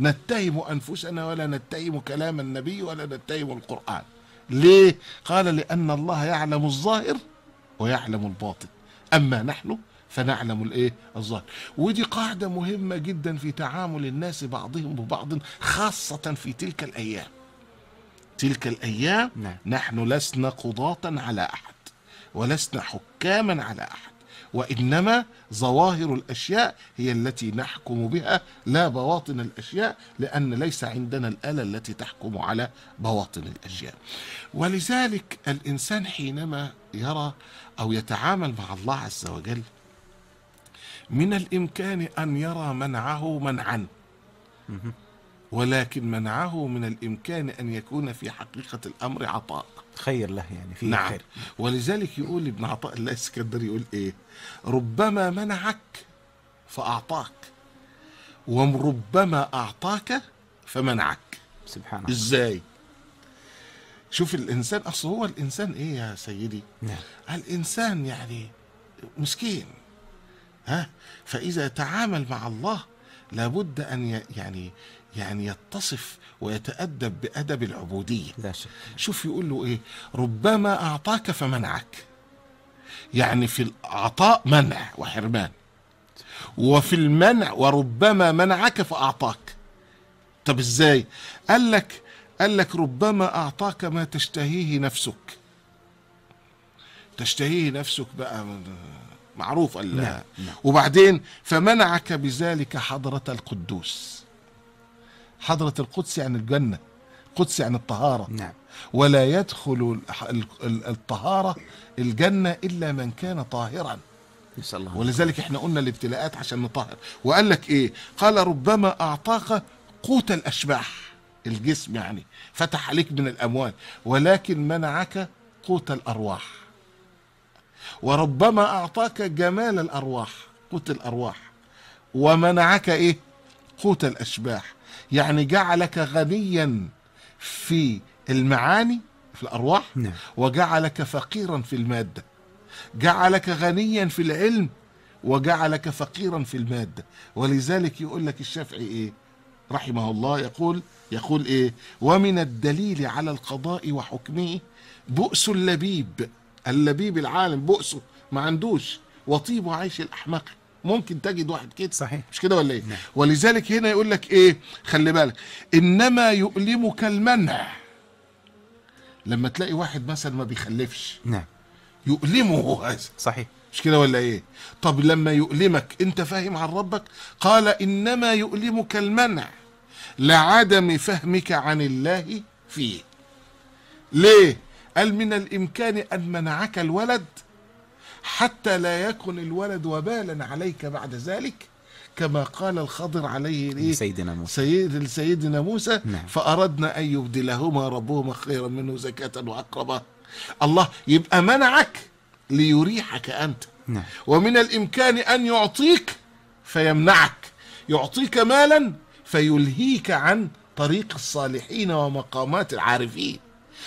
نتهم أنفسنا ولا نتهم كلام النبي ولا نتهم القرآن ليه؟ قال لأن الله يعلم الظاهر ويعلم الباطن أما نحن فنعلم الايه الظاهر ودي قاعده مهمه جدا في تعامل الناس بعضهم ببعض خاصه في تلك الايام تلك الأيام نعم. نحن لسنا قضاة على أحد ولسنا حكاما على أحد وإنما ظواهر الأشياء هي التي نحكم بها لا بواطن الأشياء لأن ليس عندنا الآلة التي تحكم على بواطن الأشياء ولذلك الإنسان حينما يرى أو يتعامل مع الله عز وجل من الإمكان أن يرى منعه منعا ولكن منعه من الإمكان أن يكون في حقيقة الأمر عطاء خير له يعني في نعم. خير ولذلك يقول ابن عطاء الله السكندري يقول إيه ربما منعك فأعطاك وربما أعطاك فمنعك سبحان الله إزاي شوف الإنسان أصل هو الإنسان إيه يا سيدي نعم. الإنسان يعني مسكين ها فإذا تعامل مع الله لابد أن يعني يعني يتصف ويتأدب بأدب العبودية لا شك. شوف يقول له إيه ربما أعطاك فمنعك يعني في العطاء منع وحرمان وفي المنع وربما منعك فأعطاك طب إزاي قال لك قال لك ربما أعطاك ما تشتهيه نفسك تشتهيه نفسك بقى معروف قال نعم، نعم. وبعدين فمنعك بذلك حضرة القدوس حضرة القدس يعني الجنة قدس يعني الطهارة نعم. ولا يدخل الطهارة الجنة إلا من كان طاهرا الله ولذلك احنا قلنا الابتلاءات عشان نطهر وقال لك ايه قال ربما أعطاك قوت الأشباح الجسم يعني فتح عليك من الأموال ولكن منعك قوت الأرواح وربما أعطاك جمال الأرواح قوت الأرواح ومنعك ايه قوت الأشباح يعني جعلك غنيا في المعاني في الأرواح نعم. وجعلك فقيرا في المادة جعلك غنيا في العلم وجعلك فقيرا في المادة ولذلك يقول لك الشافعي إيه رحمه الله يقول يقول إيه ومن الدليل على القضاء وحكمه بؤس اللبيب اللبيب العالم بؤسه ما عندوش وطيب عيش الأحمق ممكن تجد واحد كده صحيح مش كده ولا ايه نعم. ولذلك هنا يقول لك ايه خلي بالك انما يؤلمك المنع لما تلاقي واحد مثلا ما بيخلفش نعم يؤلمه هذا صحيح مش كده ولا ايه طب لما يؤلمك انت فاهم عن ربك قال انما يؤلمك المنع لعدم فهمك عن الله فيه ليه قال من الامكان ان منعك الولد حتى لا يكن الولد وبالا عليك بعد ذلك كما قال الخضر عليه إيه؟ سيدنا موسى سيد سيدنا موسى نعم. فأردنا أن يبدلهما ربهما خيرا منه زكاة وأقربا الله يبقى منعك ليريحك أنت نعم. ومن الإمكان أن يعطيك فيمنعك يعطيك مالا فيلهيك عن طريق الصالحين ومقامات العارفين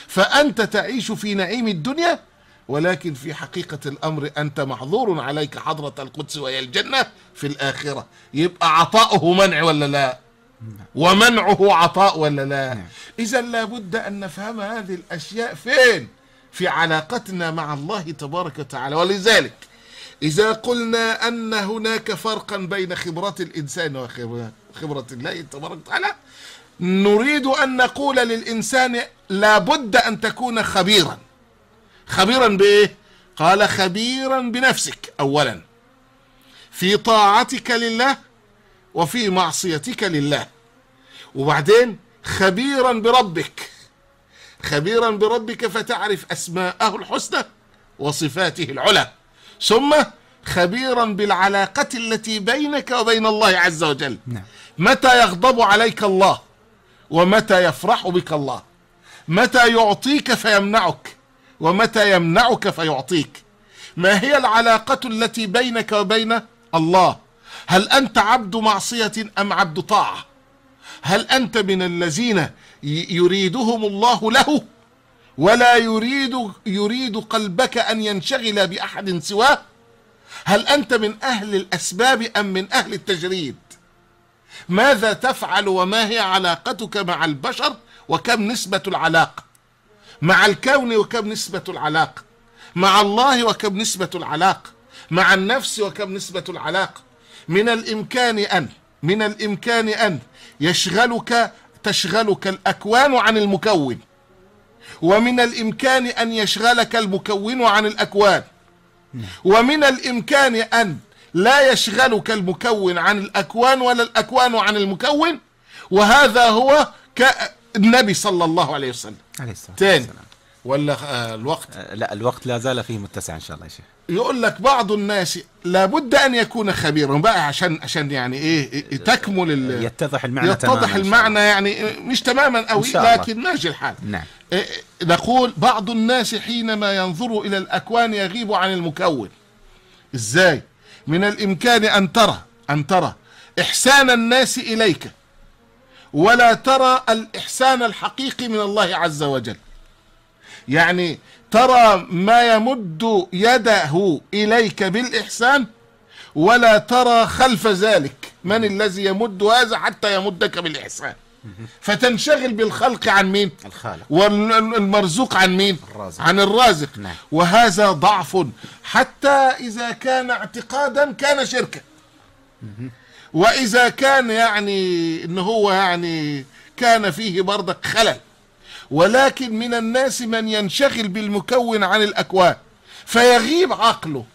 فأنت تعيش في نعيم الدنيا ولكن في حقيقة الأمر أنت محظور عليك حضرة القدس وهي الجنة في الآخرة يبقى عطاؤه منع ولا لا نعم. ومنعه عطاء ولا لا نعم. إذا لابد أن نفهم هذه الأشياء فين في علاقتنا مع الله تبارك وتعالى ولذلك إذا قلنا أن هناك فرقا بين خبرة الإنسان وخبرة الله تبارك وتعالى نريد أن نقول للإنسان لابد أن تكون خبيرا خبيرا بايه قال خبيرا بنفسك اولا في طاعتك لله وفي معصيتك لله وبعدين خبيرا بربك خبيرا بربك فتعرف اسماءه الحسنى وصفاته العلى ثم خبيرا بالعلاقة التي بينك وبين الله عز وجل نعم. متى يغضب عليك الله ومتى يفرح بك الله متى يعطيك فيمنعك ومتى يمنعك فيعطيك ما هي العلاقة التي بينك وبين الله هل أنت عبد معصية أم عبد طاعة هل أنت من الذين يريدهم الله له ولا يريد يريد قلبك أن ينشغل بأحد سواه هل أنت من أهل الأسباب أم من أهل التجريد ماذا تفعل وما هي علاقتك مع البشر وكم نسبة العلاقة مع الكون وكم نسبة العلاقة مع الله وكم نسبة العلاقة مع النفس وكم نسبة العلاقة من الإمكان أن من الإمكان أن يشغلك تشغلك الأكوان عن المكون ومن الإمكان أن يشغلك المكون عن الأكوان ومن الإمكان أن لا يشغلك المكون عن الأكوان ولا الأكوان عن المكون وهذا هو النبي صلى الله عليه وسلم عليه الصلاه تاني ولا آه، الوقت آه، لا الوقت لا زال فيه متسع ان شاء الله يا شيخ يقول لك بعض الناس لابد ان يكون خبيرا بقى عشان عشان يعني ايه, إيه،, إيه، تكمل يتضح المعنى يتضح المعنى يعني مش تماما قوي لكن ماشي الحال نعم إيه،, إيه نقول بعض الناس حينما ينظر الى الاكوان يغيب عن المكون ازاي من الامكان ان ترى ان ترى احسان الناس اليك ولا ترى الإحسان الحقيقي من الله عز وجل يعني ترى ما يمد يده إليك بالإحسان ولا ترى خلف ذلك من الذي يمد هذا حتى يمدك بالإحسان فتنشغل بالخلق عن مين الخالق والمرزوق عن مين الرازق. عن الرازق نعم. وهذا ضعف حتى إذا كان اعتقادا كان شركا وإذا كان يعني إن هو يعني كان فيه برضك خلل ولكن من الناس من ينشغل بالمكون عن الأكوان فيغيب عقله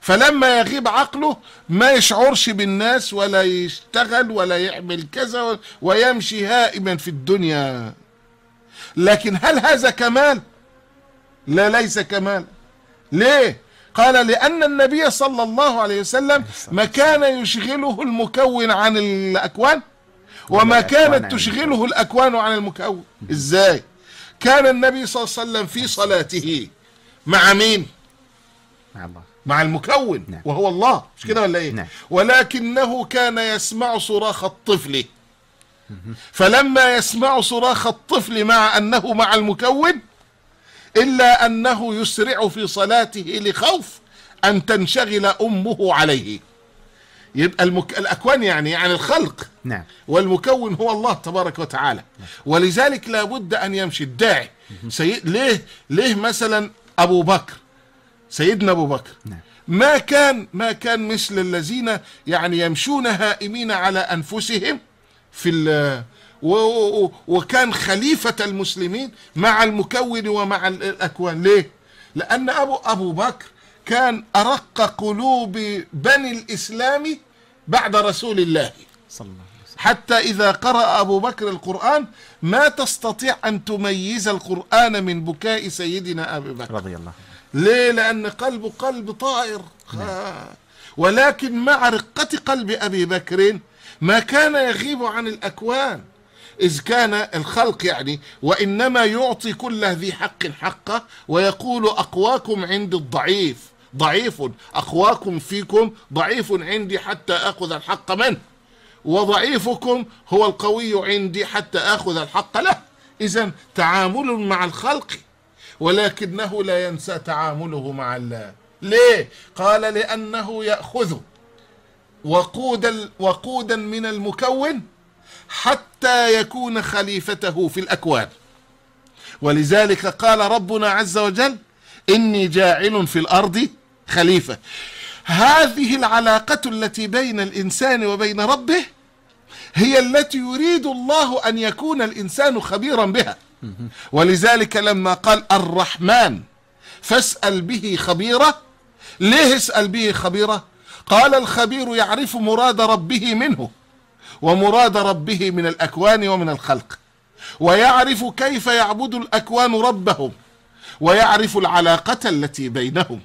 فلما يغيب عقله ما يشعرش بالناس ولا يشتغل ولا يعمل كذا ويمشي هائما في الدنيا لكن هل هذا كمال لا ليس كمال ليه قال لأن النبي صلى الله عليه وسلم ما كان يشغله المكون عن الأكوان وما كانت تشغله الأكوان عن المكون إزاي كان النبي صلى الله عليه وسلم في صلاته مع مين مع الله مع المكون نعم. وهو الله مش كده ولا ايه نعم. ولكنه كان يسمع صراخ الطفل فلما يسمع صراخ الطفل مع انه مع المكون إلا أنه يسرع في صلاته لخوف أن تنشغل أمه عليه يبقى المك... الأكوان يعني عن يعني الخلق نعم. والمكون هو الله تبارك وتعالى نعم. ولذلك لابد أن يمشي الداعي سي... ليه ليه مثلا أبو بكر سيدنا أبو بكر نعم. ما كان ما كان مثل الذين يعني يمشون هائمين على أنفسهم في ال... وكان خليفة المسلمين مع المكون ومع الأكوان ليه؟ لأن أبو, أبو بكر كان أرق قلوب بني الإسلام بعد رسول الله صلى الله عليه وسلم حتى إذا قرأ أبو بكر القرآن ما تستطيع أن تميز القرآن من بكاء سيدنا أبي بكر رضي الله ليه لأن قلبه قلب طائر نعم. آه. ولكن مع رقة قلب أبي بكر ما كان يغيب عن الأكوان إذ كان الخلق يعني وإنما يعطي كل ذي حق حقه ويقول أقواكم عند الضعيف ضعيف أقواكم فيكم ضعيف عندي حتى أخذ الحق منه وضعيفكم هو القوي عندي حتى أخذ الحق له إذا تعامل مع الخلق ولكنه لا ينسى تعامله مع الله ليه قال لأنه يأخذ وقودا وقودا من المكون حتى يكون خليفته في الاكوان ولذلك قال ربنا عز وجل اني جاعل في الارض خليفه هذه العلاقه التي بين الانسان وبين ربه هي التي يريد الله ان يكون الانسان خبيرا بها ولذلك لما قال الرحمن فاسال به خبيره ليه اسال به خبيره قال الخبير يعرف مراد ربه منه ومراد ربه من الاكوان ومن الخلق ويعرف كيف يعبد الاكوان ربهم ويعرف العلاقه التي بينهم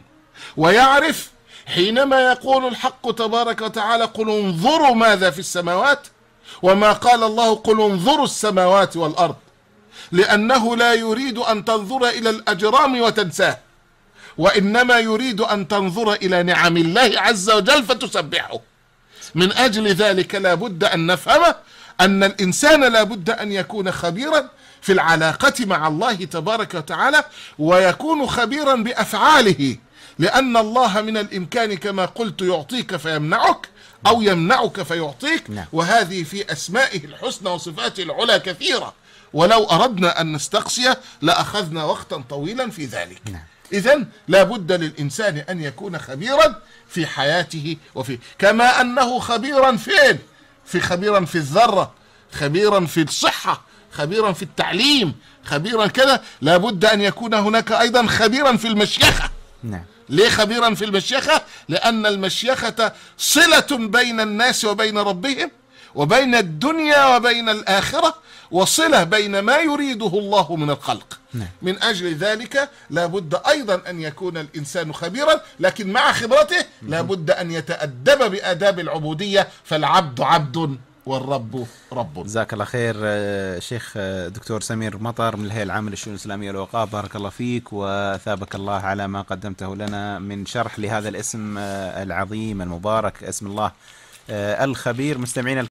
ويعرف حينما يقول الحق تبارك وتعالى قل انظروا ماذا في السماوات وما قال الله قل انظروا السماوات والارض لانه لا يريد ان تنظر الى الاجرام وتنساه وانما يريد ان تنظر الى نعم الله عز وجل فتسبحه من أجل ذلك لا بد أن نفهم أن الإنسان لا بد أن يكون خبيرا في العلاقة مع الله تبارك وتعالى ويكون خبيرا بأفعاله لأن الله من الإمكان كما قلت يعطيك فيمنعك أو يمنعك فيعطيك نعم. وهذه في أسمائه الحسنى وصفاته العلى كثيرة ولو أردنا أن نستقصي لأخذنا وقتا طويلا في ذلك نعم. إذا لابد للإنسان أن يكون خبيرا في حياته وفي كما أنه خبيرا فين؟ في خبيرا في الذرة خبيرا في الصحة خبيرا في التعليم خبيرا كذا لابد أن يكون هناك أيضا خبيرا في المشيخة نعم ليه خبيرا في المشيخة؟ لأن المشيخة صلة بين الناس وبين ربهم وبين الدنيا وبين الآخرة وصلة بين ما يريده الله من الخلق نعم. من أجل ذلك لابد أيضا أن يكون الإنسان خبيرا لكن مع خبرته لابد نعم. أن يتأدب بآداب العبودية فالعبد عبد والرب رب جزاك الله خير آه، شيخ آه، دكتور سمير مطر من الهيئه العامه للشؤون الاسلاميه والوقاء بارك الله فيك وثابك الله على ما قدمته لنا من شرح لهذا الاسم آه، العظيم المبارك اسم الله الخبير مستمعينا